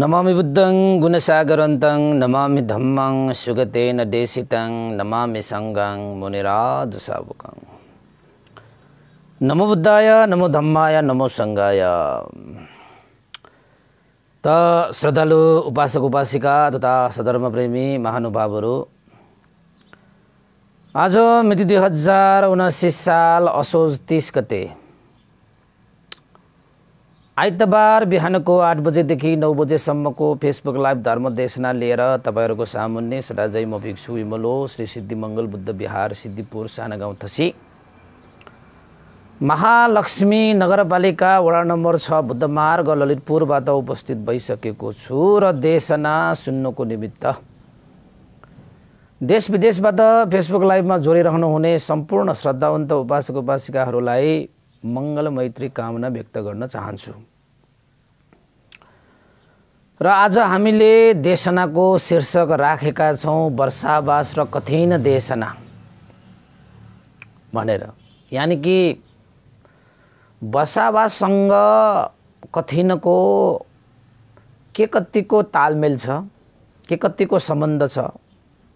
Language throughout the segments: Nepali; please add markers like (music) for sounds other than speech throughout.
नमामि बुद्धं गुणसागरन्तं नमामि धम्मं सुगतेन देशितं नमामि सङ्गं मुनिराजसावकं नमो बुद्धाय नमो धम्माय नमो सङ्गाय त श्रद्धालु उपासक उपासिका तथा सधर्मप्रेमी महानुभावहरू आज मिति दुई हजार उनासी साल असोज तिस गते आइतबार बिहानको आठ बजेदेखि नौ बजेसम्मको फेसबुक लाइभ धर्मदेशना लिएर तपाईँहरूको सामुन्ने सदाजय म भिक्षु विमलो श्री सिद्धिमङ्गल बुद्ध विहार सिद्धिपुर साना गाउँ थसी महालक्ष्मी नगरपालिका वडा नम्बर छ बुद्धमार्ग ललितपुरबाट उपस्थित भइसकेको छु र देशना सुन्नुको निमित्त देश विदेशबाट फेसबुक लाइभमा जोडिरहनुहुने सम्पूर्ण श्रद्धावन्त उपासक उपासिकाहरूलाई मैत्री कामना व्यक्त गर्न चाहन्छु र आज हामीले देशनाको शीर्षक राखेका छौँ वर्षावास र कठिन देशना भनेर यानि कि वर्षावाससँग कठिनको के कतिको तालमेल छ के कतिको सम्बन्ध छ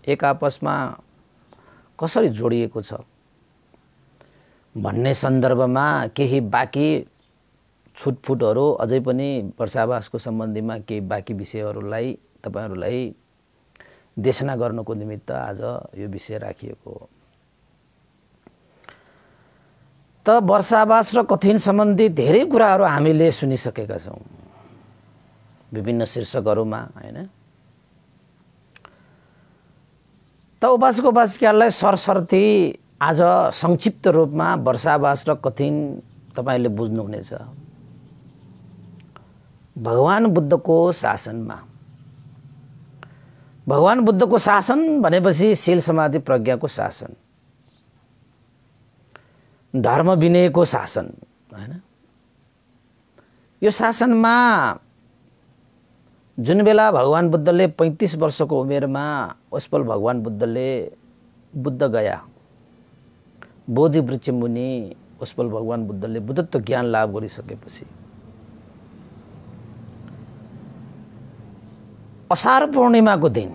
एक आपसमा कसरी जोडिएको छ भन्ने सन्दर्भमा केही बाँकी छुटफुटहरू अझै पनि वर्षावासको सम्बन्धीमा केही बाँकी विषयहरूलाई तपाईँहरूलाई देशना गर्नुको निमित्त आज यो विषय राखिएको हो त वर्षावास र कठिन सम्बन्धी धेरै कुराहरू हामीले सुनिसकेका छौँ विभिन्न शीर्षकहरूमा होइन त उपासको उपासिकालाई सरसर्ती आज संक्षिप्त रूपमा वर्षावास र कथिन तपाईँले बुझ्नुहुनेछ भगवान् बुद्धको शासनमा भगवान् बुद्धको शासन भनेपछि शील समाधि प्रज्ञाको शासन धर्म विनयको शासन होइन यो शासनमा जुन बेला भगवान् बुद्धले पैँतिस वर्षको उमेरमा उसपल भगवान् बुद्धले बुद्ध गया बोधि वृक्ष उसपल भगवान् बुद्धले बुद्धत्व ज्ञान लाभ गरिसकेपछि असार पूर्णिमाको दिन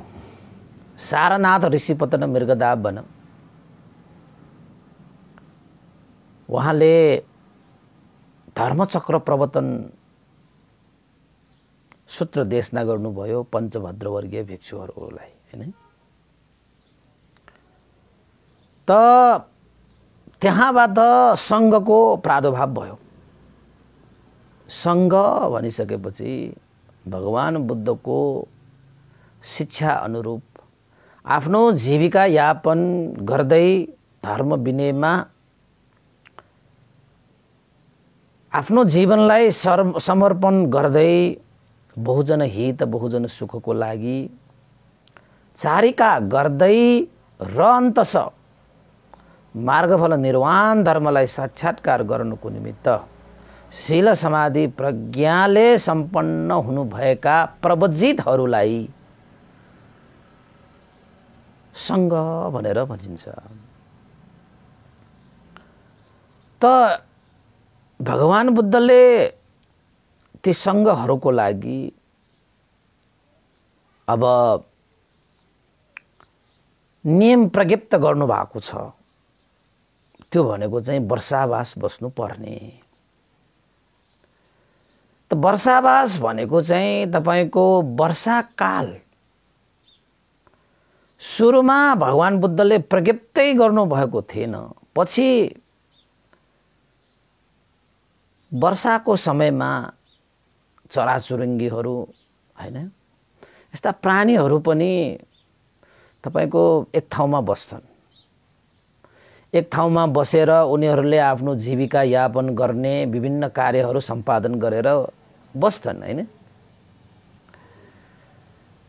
सारनाथ ऋषिपतन मृगदा भन उहाँले धर्मचक्र प्रवर्तन सूत्र देशना गर्नुभयो पञ्चभद्रवर्गीय भिक्षुहरूलाई होइन त त्यहाँबाट सङ्घको प्रादुर्भाव भयो सङ्घ भनिसकेपछि भगवान् बुद्धको शिक्षा अनुरूप आफ्नो जीविका यापन गर्दै धर्म विनयमा आफ्नो जीवनलाई सर समर्पण गर्दै बहुजन हित बहुजन सुखको लागि चारिका गर्दै र अन्तस मार्गफल निर्वाण धर्मलाई साक्षात्कार गर्नुको निमित्त शील समाधि प्रज्ञाले सम्पन्न हुनुभएका प्रवजितहरूलाई सङ्घ भनेर भनिन्छ त भगवान् बुद्धले ती सङ्घहरूको लागि अब नियम प्रज्ञप्त गर्नुभएको छ त्यो भनेको चाहिँ वर्षावास बस्नु पर्ने त वर्षावास भनेको चाहिँ तपाईँको वर्षाकाल सुरुमा भगवान् बुद्धले प्रज्ञप्तै गर्नुभएको थिएन पछि वर्षाको समयमा चराचुरुङ्गीहरू होइन यस्ता प्राणीहरू पनि तपाईँको एक ठाउँमा बस्छन् एक ठाउँमा बसेर उनीहरूले आफ्नो जीविका यापन गर्ने विभिन्न कार्यहरू सम्पादन गरेर बस्छन् होइन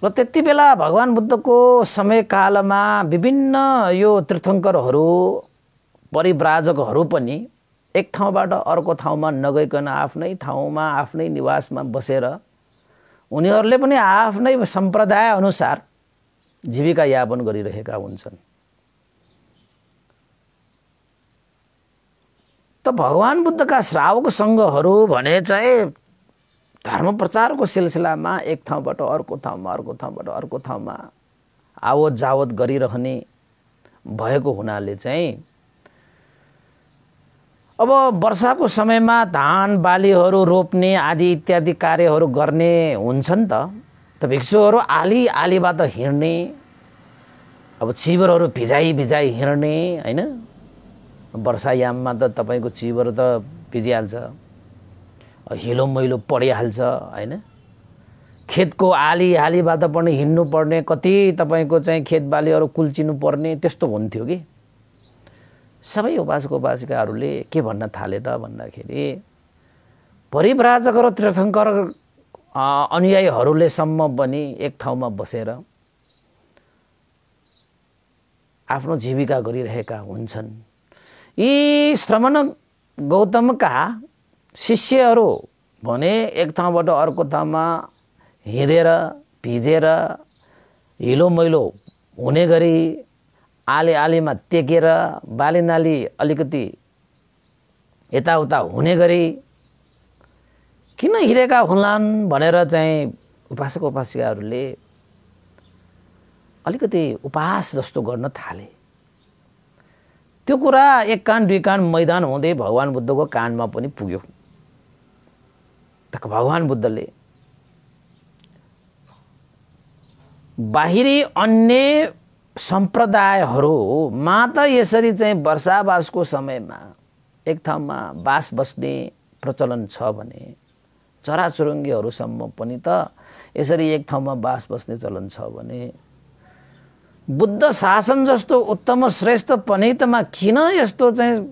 र त्यति बेला भगवान् बुद्धको समयकालमा विभिन्न यो तीर्थङ्करहरू परिव्राजकहरू पनि एक ठाउँबाट अर्को ठाउँमा नगइकन आफ्नै ठाउँमा आफ्नै निवासमा बसेर उनीहरूले पनि आफ्नै सम्प्रदायअनुसार जीविका यापन गरिरहेका हुन्छन् त भगवान् बुद्धका श्रावक सङ्घहरू भने चाहिँ धर्म प्रचारको सिलसिलामा एक ठाउँबाट अर्को ठाउँमा अर्को ठाउँबाट अर्को ठाउँमा आवत जावत गरिरहने भएको हुनाले चाहिँ अब वर्षाको समयमा धान बालीहरू रोप्ने आदि इत्यादि कार्यहरू गर्ने हुन्छन् त त भिक्षुहरू आली आलीबाट हिँड्ने अब चिबरहरू भिजाइ भिजाइ हिँड्ने होइन वर्षायाममा त तपाईँको चिबर त भिजिहाल्छ हिलो मैलो परिहाल्छ होइन खेतको आली आलीबाट पनि हिँड्नु पर्ने कति तपाईँको चाहिँ खेत बालीहरू कुल्चिनु पर्ने त्यस्तो हुन्थ्यो कि सबै उपासको उपासिकाहरूले के भन्न थाले त भन्दाखेरि परिभ्राजक र तीर्थङ्कर अनुयायीहरूलेसम्म पनि एक ठाउँमा बसेर आफ्नो जीविका गरिरहेका हुन्छन् यी श्रमण गौतमका शिष्यहरू भने एक ठाउँबाट अर्को ठाउँमा हिँडेर भिजेर हिलो मैलो हुने गरी आले आलेमा टेकेर बाली नाली अलिकति यताउता हुने गरी किन हिँडेका हुन्लान् भनेर चाहिँ उपासक उपासिकाहरूले अलिकति उपास जस्तो गर्न थाले त्यो कुरा एक कान दुई कान मैदान हुँदै भगवान् बुद्धको कानमा पनि पुग्यो त भगवान् बुद्धले बाहिरी अन्य सम्प्रदायहरूमा त यसरी चाहिँ वर्षावासको समयमा एक ठाउँमा बास बस्ने प्रचलन छ भने चराचुरुङ्गीहरूसम्म पनि त यसरी एक ठाउँमा बास बस्ने चलन छ भने बुद्ध शासन जस्तो उत्तम श्रेष्ठ पनितमा किन यस्तो चाहिँ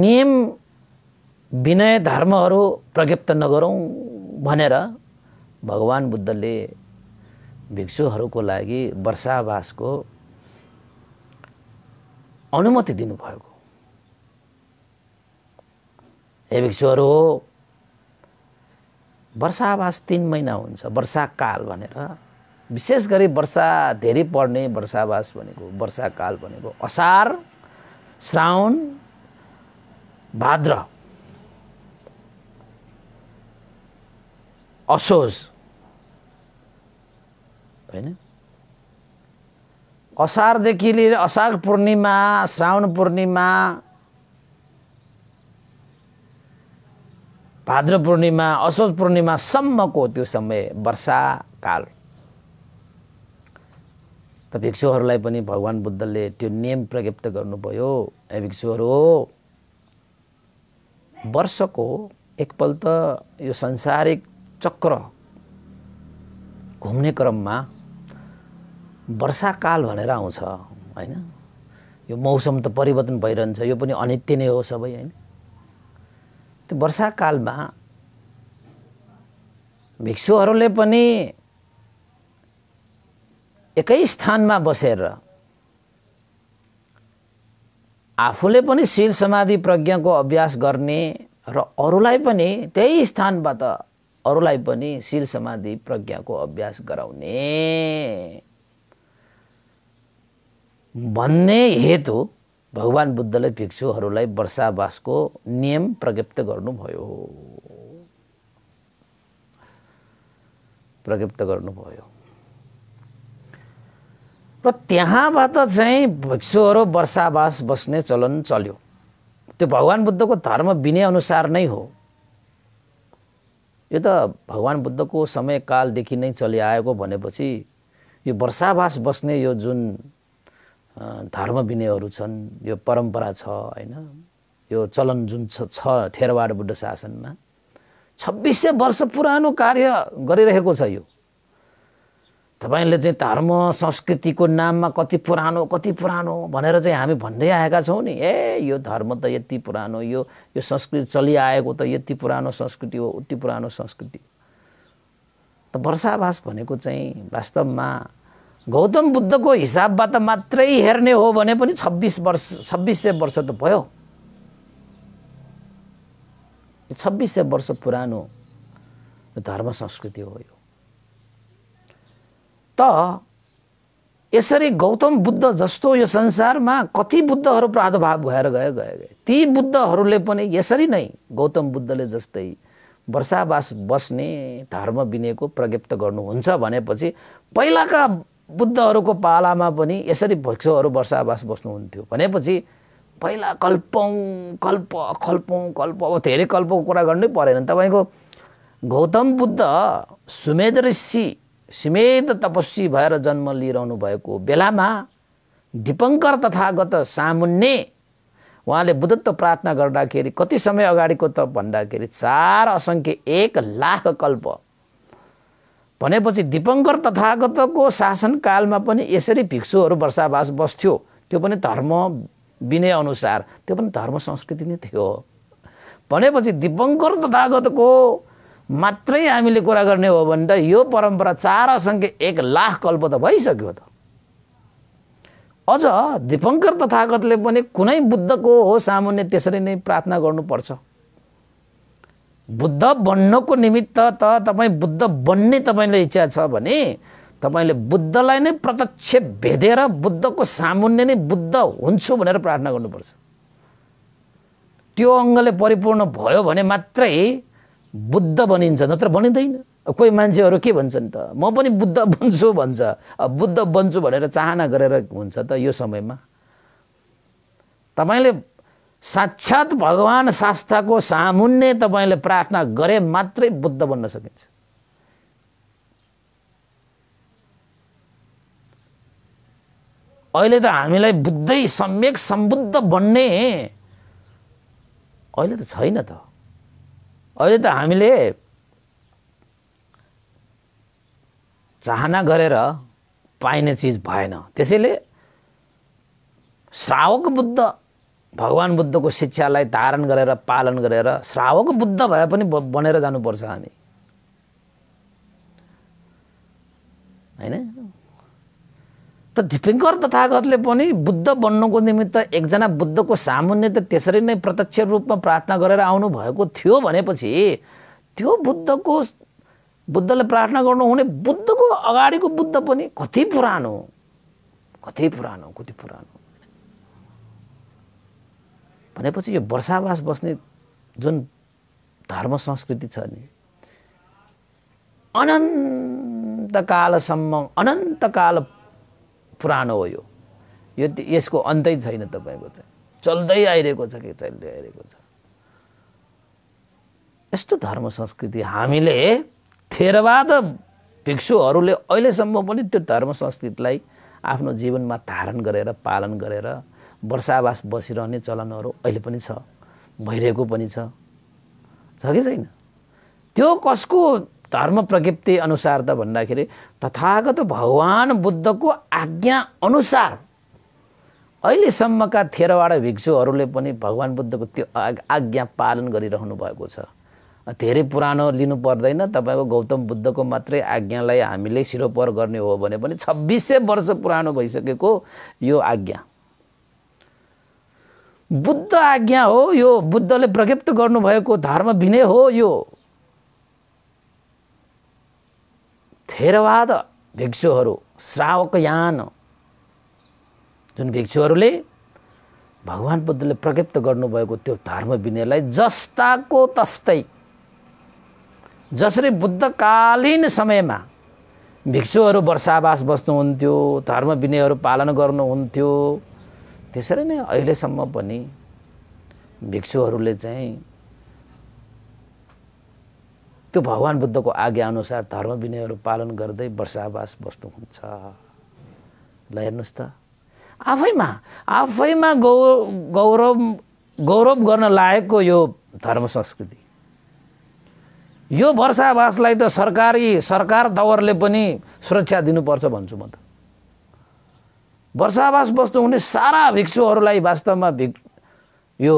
नियम विनय धर्महरू प्रज्ञप्त नगरौँ भनेर भगवान् बुद्धले भिक्षुहरूको लागि वर्षावासको अनुमति दिनुभएको हे भिक्षुहरू हो वर्षावास तिन महिना हुन्छ वर्षाकाल भनेर विशेष गरी वर्षा धेरै पर्ने वर्षावास भनेको वर्षाकाल भनेको असार श्रावण भाद्र असोज होइन असारदेखि लिएर असार पूर्णिमा श्रावण पूर्णिमा भाद्र पूर्णिमा असोज पूर्णिमासम्मको त्यो समय वर्षाकाल त भिक्षुहरूलाई पनि भगवान् बुद्धले त्यो नियम प्रज्ञप्त गर्नुभयो ए भिक्षुहरू वर्षको एकपल्ट यो संसारिक चक्र घुम्ने क्रममा वर्षाकाल भनेर आउँछ होइन यो मौसम त परिवर्तन भइरहन्छ यो पनि अनित्य नै हो सबै होइन त्यो वर्षाकालमा भिक्षुहरूले पनि एकै स्थानमा बसेर आफूले पनि शील समाधि प्रज्ञाको अभ्यास गर्ने र अरूलाई पनि त्यही स्थानबाट अरूलाई पनि शील समाधि प्रज्ञाको अभ्यास गराउने भन्ने हेतु भगवान् बुद्धले भिक्षुहरूलाई वर्षावासको नियम प्रज्ञप्त गर्नुभयो प्रज्ञप्त गर्नुभयो र त्यहाँबाट चाहिँ भिक्षुहरू वर्षावास बस्ने चलन चल्यो त्यो भगवान् बुद्धको धर्म विनय अनुसार नै हो यो त भगवान् बुद्धको समयकालदेखि नै चलिआएको भनेपछि यो वर्षावास बस्ने यो जुन धर्म विनयहरू छन् यो परम्परा छ होइन यो चलन जुन छ थेरवाड बुद्ध शासनमा छब्बिस सय वर्ष पुरानो कार्य गरिरहेको छ यो तपाईँले चाहिँ धर्म संस्कृतिको नाममा कति पुरानो कति पुरानो भनेर चाहिँ हामी भन्दै आएका छौँ नि ए यो धर्म त यति पुरानो यो यो संस्कृति चलिआएको त यति पुरानो संस्कृति हो उति पुरानो संस्कृति त वर्षावास भनेको चाहिँ वास्तवमा गौतम बुद्धको हिसाबबाट मात्रै हेर्ने हो भने पनि छब्बिस वर्ष छब्बिस सय वर्ष त भयो छब्बिस सय वर्ष पुरानो धर्म संस्कृति हो यो त यसरी गौतम बुद्ध जस्तो यो संसारमा कति बुद्धहरू प्रादुर्भाव भएर गए गए गए ती बुद्धहरूले पनि यसरी नै गौतम बुद्धले जस्तै वर्षावास बस्ने धर्म विनयको प्रज्ञप्त गर्नुहुन्छ भनेपछि पहिलाका बुद्धहरूको पालामा पनि यसरी भिक्षुहरू वर्षावास बस्नुहुन्थ्यो भनेपछि पहिला कल्पौँ कल्प कल्पौँ कल्प अब धेरै कल्पको कुरा गर्नै परेन तपाईँको गौतम बुद्ध सुमेध ऋषि सुमेध तपस्वी भएर जन्म लिइरहनु भएको बेलामा दिपङ्कर तथागत सामुन्ने उहाँले बुद्धत्व प्रार्थना गर्दाखेरि कति समय अगाडिको त भन्दाखेरि चार असङ्ख्य एक लाख कल्प भनेपछि दिपङ्कर तथागतको शासनकालमा पनि यसरी भिक्षुहरू वर्षावास बस्थ्यो त्यो पनि धर्म विनय अनुसार त्यो पनि धर्म संस्कृति नै थियो भनेपछि दिपङ्कर तथागतको मात्रै हामीले कुरा गर्ने हो भने त यो परम्परा चार असङ्ख्य एक लाख कल्प त भइसक्यो त अझ दिपङ्कर तथागतले पनि कुनै बुद्धको हो सामान्य त्यसरी नै प्रार्थना गर्नुपर्छ बुद्ध बन्नको निमित्त त तपाईँ बुद्ध बन्ने तपाईँले इच्छा छ भने तपाईँले बुद्धलाई नै प्रत्यक्ष भेदेर बुद्धको सामुन्ने नै बुद्ध हुन्छु भनेर प्रार्थना गर्नुपर्छ त्यो अङ्गले परिपूर्ण भयो भने मात्रै बुद्ध बनिन्छ नत्र बनिँदैन कोही मान्छेहरू के भन्छन् त म पनि बुद्ध बन्छु भन्छ बुद्ध बन्छु भनेर चाहना गरेर हुन्छ त यो समयमा तपाईँले साक्षात् भगवान् शास्त्रको सामुन्ने तपाईँले प्रार्थना गरे मात्रै बुद्ध बन्न सकिन्छ अहिले त हामीलाई बुद्धै सम्यक सम्बुद्ध बन्ने अहिले त छैन त अहिले त हामीले चाहना गरेर पाइने चिज भएन त्यसैले श्रावक बुद्ध भगवान् बुद्धको शिक्षालाई धारण गरेर पालन गरेर श्रावक बुद्ध भए पनि बनेर जानुपर्छ हामी होइन त दिपिङ्कर तथागतले पनि बुद्ध बन्नुको निमित्त एकजना बुद्धको सामुन्य त त्यसरी नै प्रत्यक्ष रूपमा प्रार्थना गरेर आउनु भएको थियो भनेपछि त्यो बुद्धको बुद्धले प्रार्थना गर्नु हुने बुद्धको अगाडिको बुद्ध पनि कति पुरानो कति पुरानो कति पुरानो भनेपछि यो वर्षावास बस्ने जुन धर्म संस्कृति छ नि अनन्तकालसम्म काल पुरानो हो यो यो यसको अन्तै छैन तपाईँको चाहिँ चल्दै आइरहेको छ कि चल्दै आइरहेको छ यस्तो धर्म संस्कृति हामीले थेरवाद भिक्षुहरूले अहिलेसम्म पनि त्यो धर्म संस्कृतिलाई आफ्नो जीवनमा धारण गरेर पालन गरेर वर्षावास बसिरहने चलनहरू अहिले पनि छ भइरहेको पनि छ छ कि छैन त्यो कसको धर्म प्रकृति अनुसार त भन्दाखेरि तथागत भगवान् बुद्धको आज्ञा अनुसार अहिलेसम्मका थेरवाडा भिक्षुहरूले पनि भगवान् बुद्धको त्यो आज्ञा पालन गरिरहनु भएको छ धेरै पुरानो लिनु पर्दैन तपाईँको गौतम बुद्धको मात्रै आज्ञालाई हामीले सिरोपर गर्ने हो भने पनि छब्बिस सय वर्ष पुरानो भइसकेको यो आज्ञा बुद्ध आज्ञा हो यो बुद्धले प्रगत गर्नुभएको धर्म विनय हो यो थेरवाद भिक्षुहरू श्रावकयान जुन भिक्षुहरूले भगवान् बुद्धले प्रगत गर्नुभएको त्यो धर्म विनयलाई जस्ताको तस्तै जसरी बुद्धकालीन समयमा भिक्षुहरू वर्षावास बस्नुहुन्थ्यो धर्म विनयहरू पालन गर्नुहुन्थ्यो त्यसरी नै अहिलेसम्म पनि भिक्षुहरूले चाहिँ त्यो भगवान् बुद्धको आज्ञाअनुसार धर्म विनयहरू पालन गर्दै वर्षावास बस्नुहुन्छ ल हेर्नुहोस् त आफैमा आफैमा गौ गौरव गौरव गर्न लायकको यो धर्म संस्कृति यो वर्षावासलाई त सरकारी सरकार दवरले पनि सुरक्षा दिनुपर्छ भन्छु म त वर्षावास हुने सारा भिक्षुहरूलाई वास्तवमा भिक् यो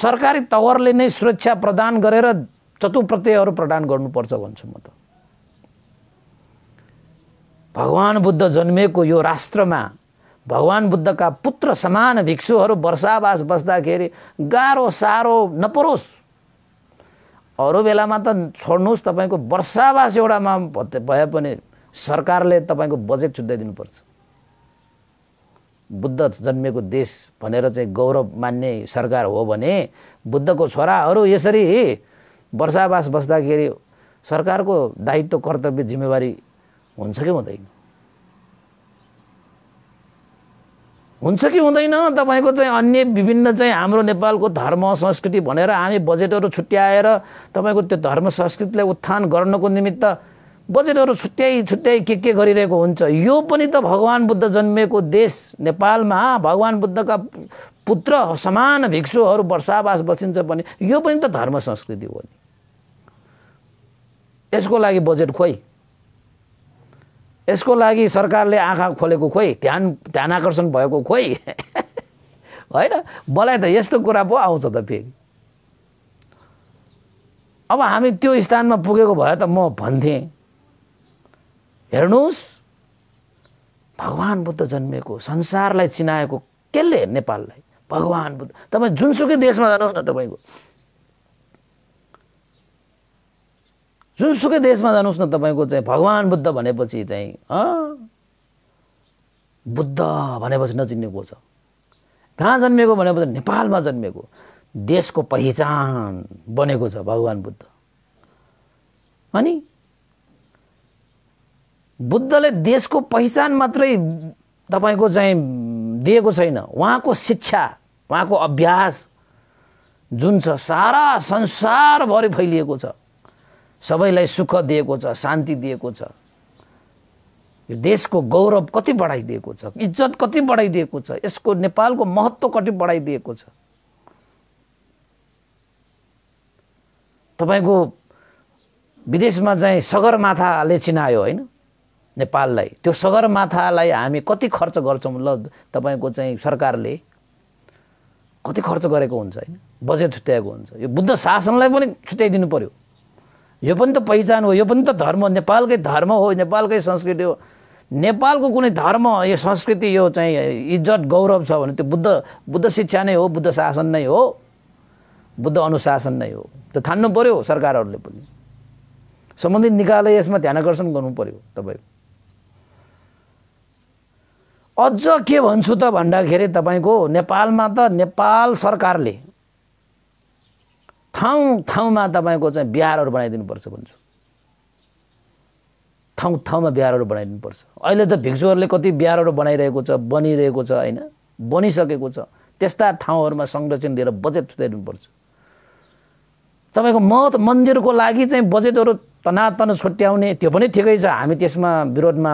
सरकारी तवरले नै सुरक्षा प्रदान गरेर चतुप्रत्ययहरू प्रदान गर्नुपर्छ भन्छु म त भगवान् बुद्ध जन्मेको यो राष्ट्रमा भगवान् बुद्धका पुत्र समान भिक्षुहरू वर्षावास बस्दाखेरि गाह्रो साह्रो नपरोस् अरू बेलामा त छोड्नुहोस् तपाईँको वर्षावास एउटामा भए पनि सरकारले तपाईँको बजेट छुट्याइदिनुपर्छ बुद्ध जन्मेको देश भनेर चाहिँ गौरव मान्ने सरकार हो भने बुद्धको छोराहरू यसरी वर्षावास बस्दाखेरि सरकारको दायित्व कर्तव्य जिम्मेवारी हुन्छ कि हुँदैन हुन्छ कि हुँदैन तपाईँको चाहिँ अन्य विभिन्न चाहिँ हाम्रो नेपालको धर्म संस्कृति भनेर हामी बजेटहरू छुट्याएर तपाईँको त्यो धर्म संस्कृतिलाई उत्थान गर्नको निमित्त बजेटहरू छुट्याइ छुट्याइ के के गरिरहेको हुन्छ यो पनि त भगवान् बुद्ध जन्मेको देश नेपालमा भगवान् बुद्धका पुत्र समान भिक्षुहरू वर्षावास बसिन्छ भने यो पनि त धर्म संस्कृति हो नि यसको लागि बजेट खोइ यसको लागि सरकारले आँखा खोलेको खोइ ध्यान ध्यान आकर्षण भएको खोइ होइन मलाई त यस्तो कुरा पो आउँछ त फेरि अब हामी त्यो स्थानमा पुगेको भए त म भन्थेँ हेर्नुहोस् भगवान् बुद्ध जन्मेको संसारलाई चिनाएको केले नेपाललाई भगवान् बुद्ध तपाईँ जुनसुकै देशमा जानुहोस् न तपाईँको जुनसुकै देशमा जानुहोस् न तपाईँको चाहिँ भगवान् बुद्ध भनेपछि चाहिँ बुद्ध भनेपछि नचिन्नेको छ कहाँ जन्मेको भनेपछि नेपालमा जन्मेको देशको पहिचान बनेको छ भगवान् बुद्ध अनि बुद्धले देशको पहिचान मात्रै तपाईँको चाहिँ दिएको छैन उहाँको शिक्षा उहाँको अभ्यास जुन छ सारा संसारभरि फैलिएको छ सबैलाई सुख दिएको छ शान्ति दिएको छ यो देशको गौरव कति बढाइदिएको छ इज्जत कति बढाइदिएको छ यसको नेपालको महत्त्व कति बढाइदिएको छ तपाईँको विदेशमा चाहिँ सगरमाथाले चिनायो होइन नेपाललाई त्यो सगरमाथालाई हामी कति खर्च गर्छौँ ल तपाईँको चाहिँ सरकारले कति खर्च गरेको हुन्छ होइन बजेट छुट्याएको हुन्छ यो बुद्ध शासनलाई पनि छुट्याइदिनु पऱ्यो यो पनि त पहिचान हो यो पनि त धर्म नेपालकै धर्म हो नेपालकै संस्कृति हो नेपालको कुनै धर्म यो संस्कृति यो चाहिँ इज्जत गौरव छ भने त्यो बुद्ध बुद्ध शिक्षा नै हो बुद्ध शासन नै हो बुद्ध अनुशासन नै हो त्यो थान्नु पऱ्यो सरकारहरूले पनि सम्बन्धित निकायले यसमा ध्यान आकर्षण गर्नु पऱ्यो तपाईँको अझ के भन्छु त भन्दाखेरि तपाईँको नेपालमा त नेपाल सरकारले ठाउँ ठाउँमा तपाईँको चाहिँ बिहारहरू बनाइदिनुपर्छ भन्छु ठाउँ ठाउँमा बिहारहरू बनाइदिनुपर्छ अहिले त भिक्षुहरूले कति बिहारहरू बनाइरहेको छ बनिरहेको छ होइन बनिसकेको छ त्यस्ता ठाउँहरूमा संरक्षण दिएर बजेट छुट्याइदिनुपर्छ तपाईँको मत मन्दिरको लागि चाहिँ बजेटहरू तनातन छुट्याउने त्यो पनि ठिकै छ हामी त्यसमा विरोधमा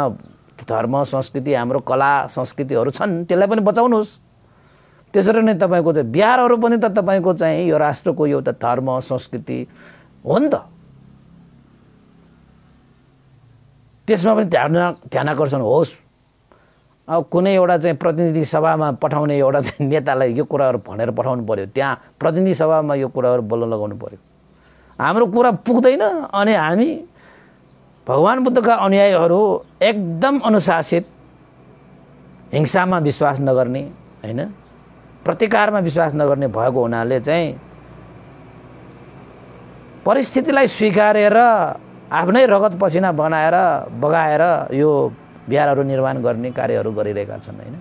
धर्म संस्कृति हाम्रो कला संस्कृतिहरू छन् त्यसलाई पनि बचाउनुहोस् त्यसरी नै तपाईँको चाहिँ बिहारहरू पनि त तपाईँको चाहिँ यो राष्ट्रको एउटा धर्म संस्कृति हो नि त त्यसमा पनि ध्यान ध्यान होस् अब कुनै एउटा चाहिँ प्रतिनिधि सभामा पठाउने एउटा चाहिँ नेतालाई यो कुराहरू भनेर पठाउनु पऱ्यो त्यहाँ प्रतिनिधि सभामा यो कुराहरू बोल्न लगाउनु पऱ्यो हाम्रो कुरा पुग्दैन अनि हामी भगवान् बुद्धका अनुयायीहरू एकदम अनुशासित हिंसामा विश्वास नगर्ने होइन प्रतिकारमा विश्वास नगर्ने भएको हुनाले चाहिँ परिस्थितिलाई स्वीकारेर आफ्नै रगत पसिना बनाएर बगाएर यो बिहारहरू निर्माण गर्ने कार्यहरू गरिरहेका छन् होइन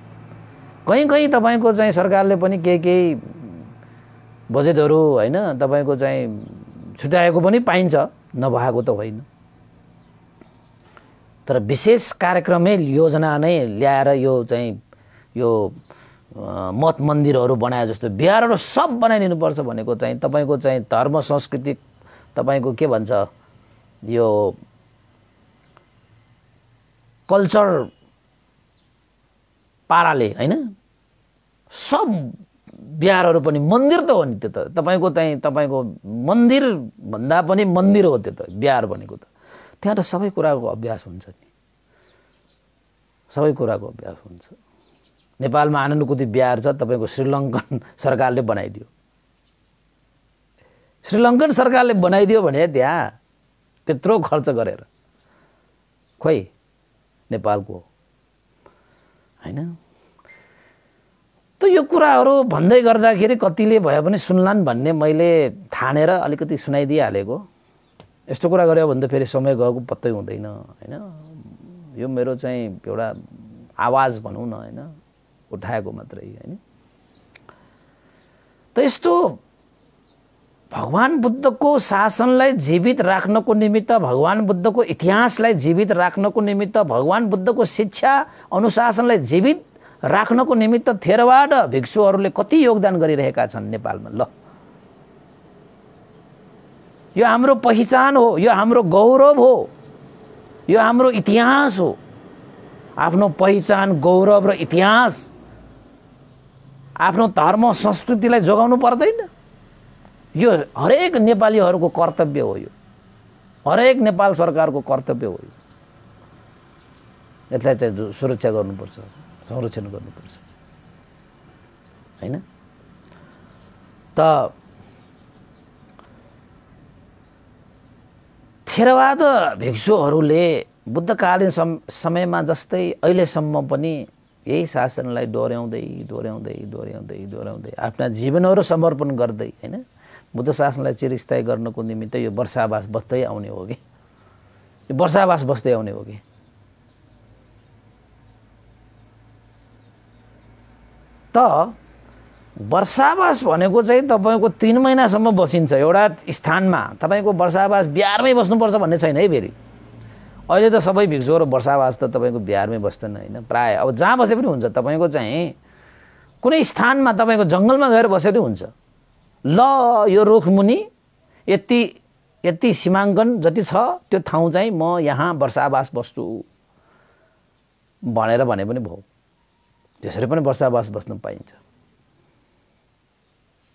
कहीँ कहीँ तपाईँको चाहिँ सरकारले पनि केही केही बजेटहरू होइन तपाईँको चाहिँ छुट्याएको पनि पाइन्छ नभएको त होइन तर विशेष कार्यक्रमै योजना नै ल्याएर यो चाहिँ यो मत मन्दिरहरू बनाए जस्तो बिहारहरू सब बनाइदिनुपर्छ भनेको चाहिँ तपाईँको चाहिँ धर्म संस्कृति तपाईँको के भन्छ यो कल्चर पाराले होइन सब बिहारहरू पनि मन्दिर त हो नि त्यो त तपाईँको चाहिँ तपाईँको मन्दिरभन्दा पनि मन्दिर हो त्यो त बिहार भनेको त त्यहाँ त सबै कुराको अभ्यास हुन्छ नि सबै कुराको अभ्यास हुन्छ नेपालमा आनन्दकुती बिहार छ तपाईँको श्रीलङ्कन सरकारले बनाइदियो श्रीलङ्कन सरकारले बनाइदियो भने त्यहाँ त्यत्रो खर्च गरेर खोइ नेपालको होइन त यो कुराहरू भन्दै गर्दाखेरि कतिले भयो भने सुन्लान् भन्ने मैले ठानेर अलिकति सुनाइदिइहालेको यस्तो कुरा गऱ्यो भने त फेरि समय गएको पत्तै हुँदैन होइन यो मेरो चाहिँ एउटा आवाज भनौँ न होइन उठाएको मात्रै होइन त यस्तो भगवान् बुद्धको शासनलाई जीवित राख्नको निमित्त भगवान् बुद्धको इतिहासलाई जीवित राख्नको निमित्त भगवान् बुद्धको शिक्षा अनुशासनलाई जीवित राख्नको निमित्त थेरवाड भिक्षुहरूले कति योगदान गरिरहेका छन् नेपालमा ल यो हाम्रो पहिचान हो यो हाम्रो गौरव हो यो हाम्रो इतिहास हो आफ्नो पहिचान गौरव र इतिहास आफ्नो धर्म संस्कृतिलाई जोगाउनु पर्दैन यो हरेक नेपालीहरूको कर्तव्य हो यो हरेक नेपाल सरकारको कर्तव्य हो यो यसलाई चाहिँ सुरक्षा गर्नुपर्छ संरक्षण गर्नुपर्छ होइन त थेरवाद भिक्षुहरूले बुद्धकालीन सम समयमा जस्तै अहिलेसम्म पनि यही शासनलाई डोर्याउँदै डोर्याउँदै डोर्याउँदै डोर्याउँदै आफ्ना जीवनहरू समर्पण गर्दै होइन बुद्ध शासनलाई चिरस्थायी गर्नको निमित्त यो वर्षावास बस्दै आउने हो कि यो वर्षावास बस्दै आउने हो कि त वर्षावास भनेको चाहिँ तपाईँको तिन महिनासम्म बसिन्छ एउटा स्थानमा तपाईँको वर्षावास बिहारमै बस्नुपर्छ भन्ने छैन है फेरि अहिले त सबै भिक्सो वर्षावास त तपाईँको बिहारमै बस्दैन होइन प्रायः अब जहाँ बसे पनि हुन्छ तपाईँको चाहिँ कुनै स्थानमा तपाईँको जङ्गलमा गएर बसे पनि हुन्छ ल यो रुखमुनि यति यति सीमाङ्कन जति छ त्यो ठाउँ चाहिँ म यहाँ वर्षावास बस्छु भनेर भने पनि भयो त्यसरी पनि वर्षावास बस्नु पाइन्छ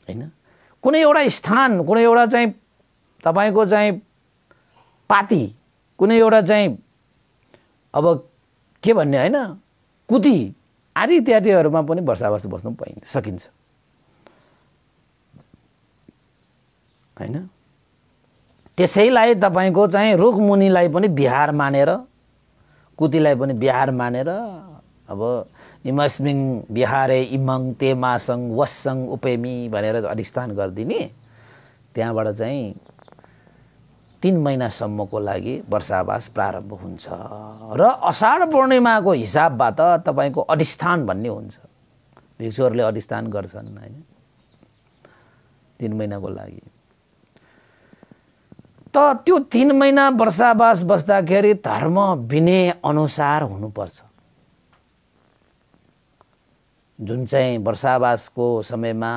होइन कुनै एउटा स्थान कुनै एउटा चाहिँ तपाईँको चाहिँ पाती कुनै एउटा चाहिँ अब के भन्ने होइन कुती आदि इत्यादिहरूमा पनि वर्षावास बस्नु पाइन्छ सकिन्छ होइन त्यसैलाई तपाईँको चाहिँ रुखमुनिलाई पनि बिहार मानेर कुतीलाई पनि बिहार मानेर अब निमस्मिङ बिहारे इमङ तेमासङ मासङ वसङ उपेमी भनेर अधिष्ठान गरिदिने त्यहाँबाट चाहिँ तिन महिनासम्मको लागि वर्षावास प्रारम्भ हुन्छ र अषाढ पूर्णिमाको हिसाबबाट तपाईँको अधिष्ठान भन्ने हुन्छ भिक्षुहरूले अधिष्ठान गर्छन् होइन तिन महिनाको लागि त त्यो तिन महिना वर्षावास बस्दाखेरि धर्म विनय अनुसार हुनुपर्छ जुन चाहिँ वर्षावासको समयमा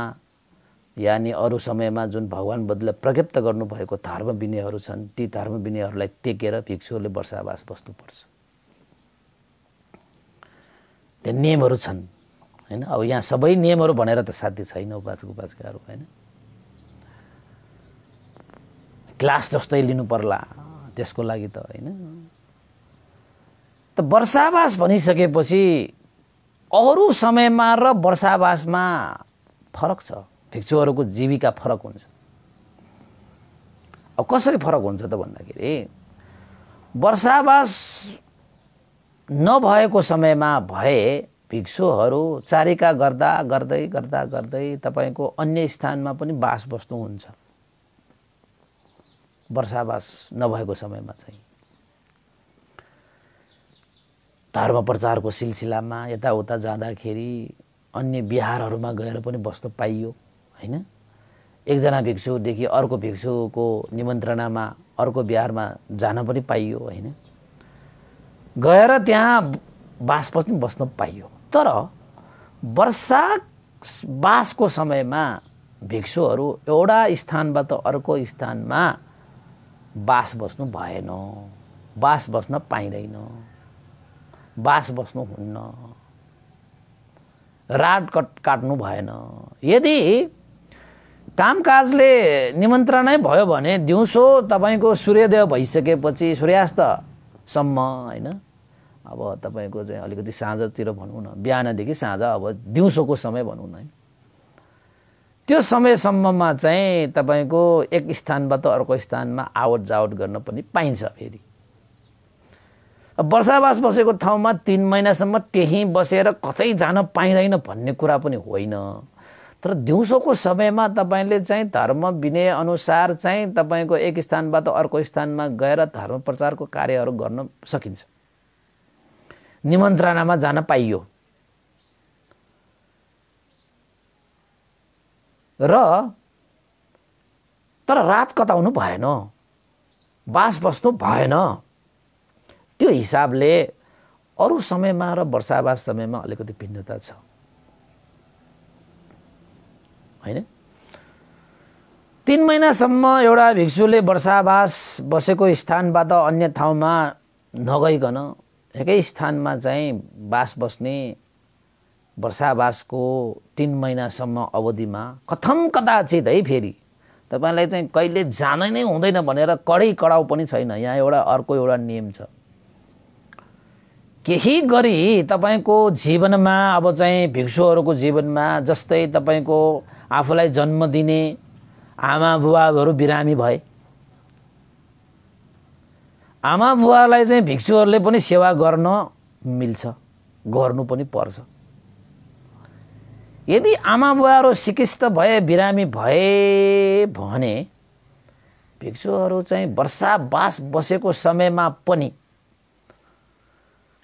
यानि अरू समयमा जुन भगवान् बुद्धले प्रज्ञप्त गर्नुभएको धर्मविनयहरू छन् ती धर्म धर्मविनयहरूलाई टेकेर भिक्षुहरूले वर्षावास बस्नुपर्छ त्यहाँ नियमहरू छन् होइन अब यहाँ सबै नियमहरू भनेर त साध्य छैन उपाचक उपासकाहरू होइन क्लास जस्तै लिनु पर्ला त्यसको लागि त होइन त वर्षावास भनिसकेपछि अरू समयमा र वर्षावासमा फरक छ भिक्षुहरूको जीविका फरक हुन्छ अब कसरी फरक हुन्छ त भन्दाखेरि वर्षावास नभएको समयमा भए भिक्षुहरू चारिका गर्दा गर्दै गर्दा गर्दै तपाईँको अन्य स्थानमा पनि बास बस्नुहुन्छ वर्षावास नभएको समयमा चाहिँ धर्म प्रचारको सिलसिलामा यताउता जाँदाखेरि अन्य बिहारहरूमा गएर पनि बस्न पाइयो होइन एकजना भिक्षुदेखि अर्को भिक्षुको निमन्त्रणामा अर्को बिहारमा जान पनि पाइयो होइन गएर त्यहाँ बास पनि बस्न पाइयो तर वर्षा बासको समयमा भिक्षुहरू एउटा स्थानबाट अर्को स्थानमा बास बस्नु भएन बास बस्न पाइँदैन बास बस्नु हुन्न राड कट काट्नु भएन यदि कामकाजले निमन्त्रणै भयो भने दिउँसो तपाईँको सूर्योदय भइसकेपछि सूर्यास्तसम्म होइन अब तपाईँको चाहिँ अलिकति साँझतिर भनौँ न बिहानदेखि साँझ अब दिउँसोको समय भनौँ न त्यो समयसम्ममा चाहिँ तपाईँको एक स्थानबाट अर्को स्थानमा आवत जावट गर्न पनि पाइन्छ फेरि वर्षावास बसेको ठाउँमा तिन महिनासम्म त्यहीँ बसेर कतै जान पाइँदैन भन्ने कुरा पनि होइन तर दिउँसोको समयमा तपाईँले चाहिँ धर्म विनय अनुसार चाहिँ तपाईँको एक स्थानबाट अर्को स्थानमा गएर धर्म प्रचारको कार्यहरू गर्न सकिन्छ निमन्त्रणामा जान पाइयो र तर रात कताउनु भएन बास बस्नु भएन त्यो हिसाबले अरू समयमा र वर्षावास समयमा अलिकति भिन्नता छ होइन तिन महिनासम्म एउटा भिक्षुले वर्षावास बसेको स्थानबाट अन्य ठाउँमा नगइकन एकै स्थानमा चाहिँ बास बस्ने वर्षावासको तिन महिनासम्म अवधिमा कथम कदाचित है फेरि तपाईँलाई चाहिँ कहिले जानै नै हुँदैन भनेर कडै कडाउ पनि छैन यहाँ एउटा अर्को एउटा नियम छ केही गरी तपाईँको जीवनमा अब चाहिँ भिक्षुहरूको जीवनमा जस्तै तपाईँको आफूलाई जन्म दिने आमा बुवाहरू बिरामी भए आमा बुवालाई चाहिँ भिक्षुहरूले पनि सेवा गर्न मिल्छ गर्नु पनि पर्छ यदि आमा बुवाहरू सिकिस्त भए बिरामी भए भने भिक्षुहरू चाहिँ वर्षावास बसेको समयमा पनि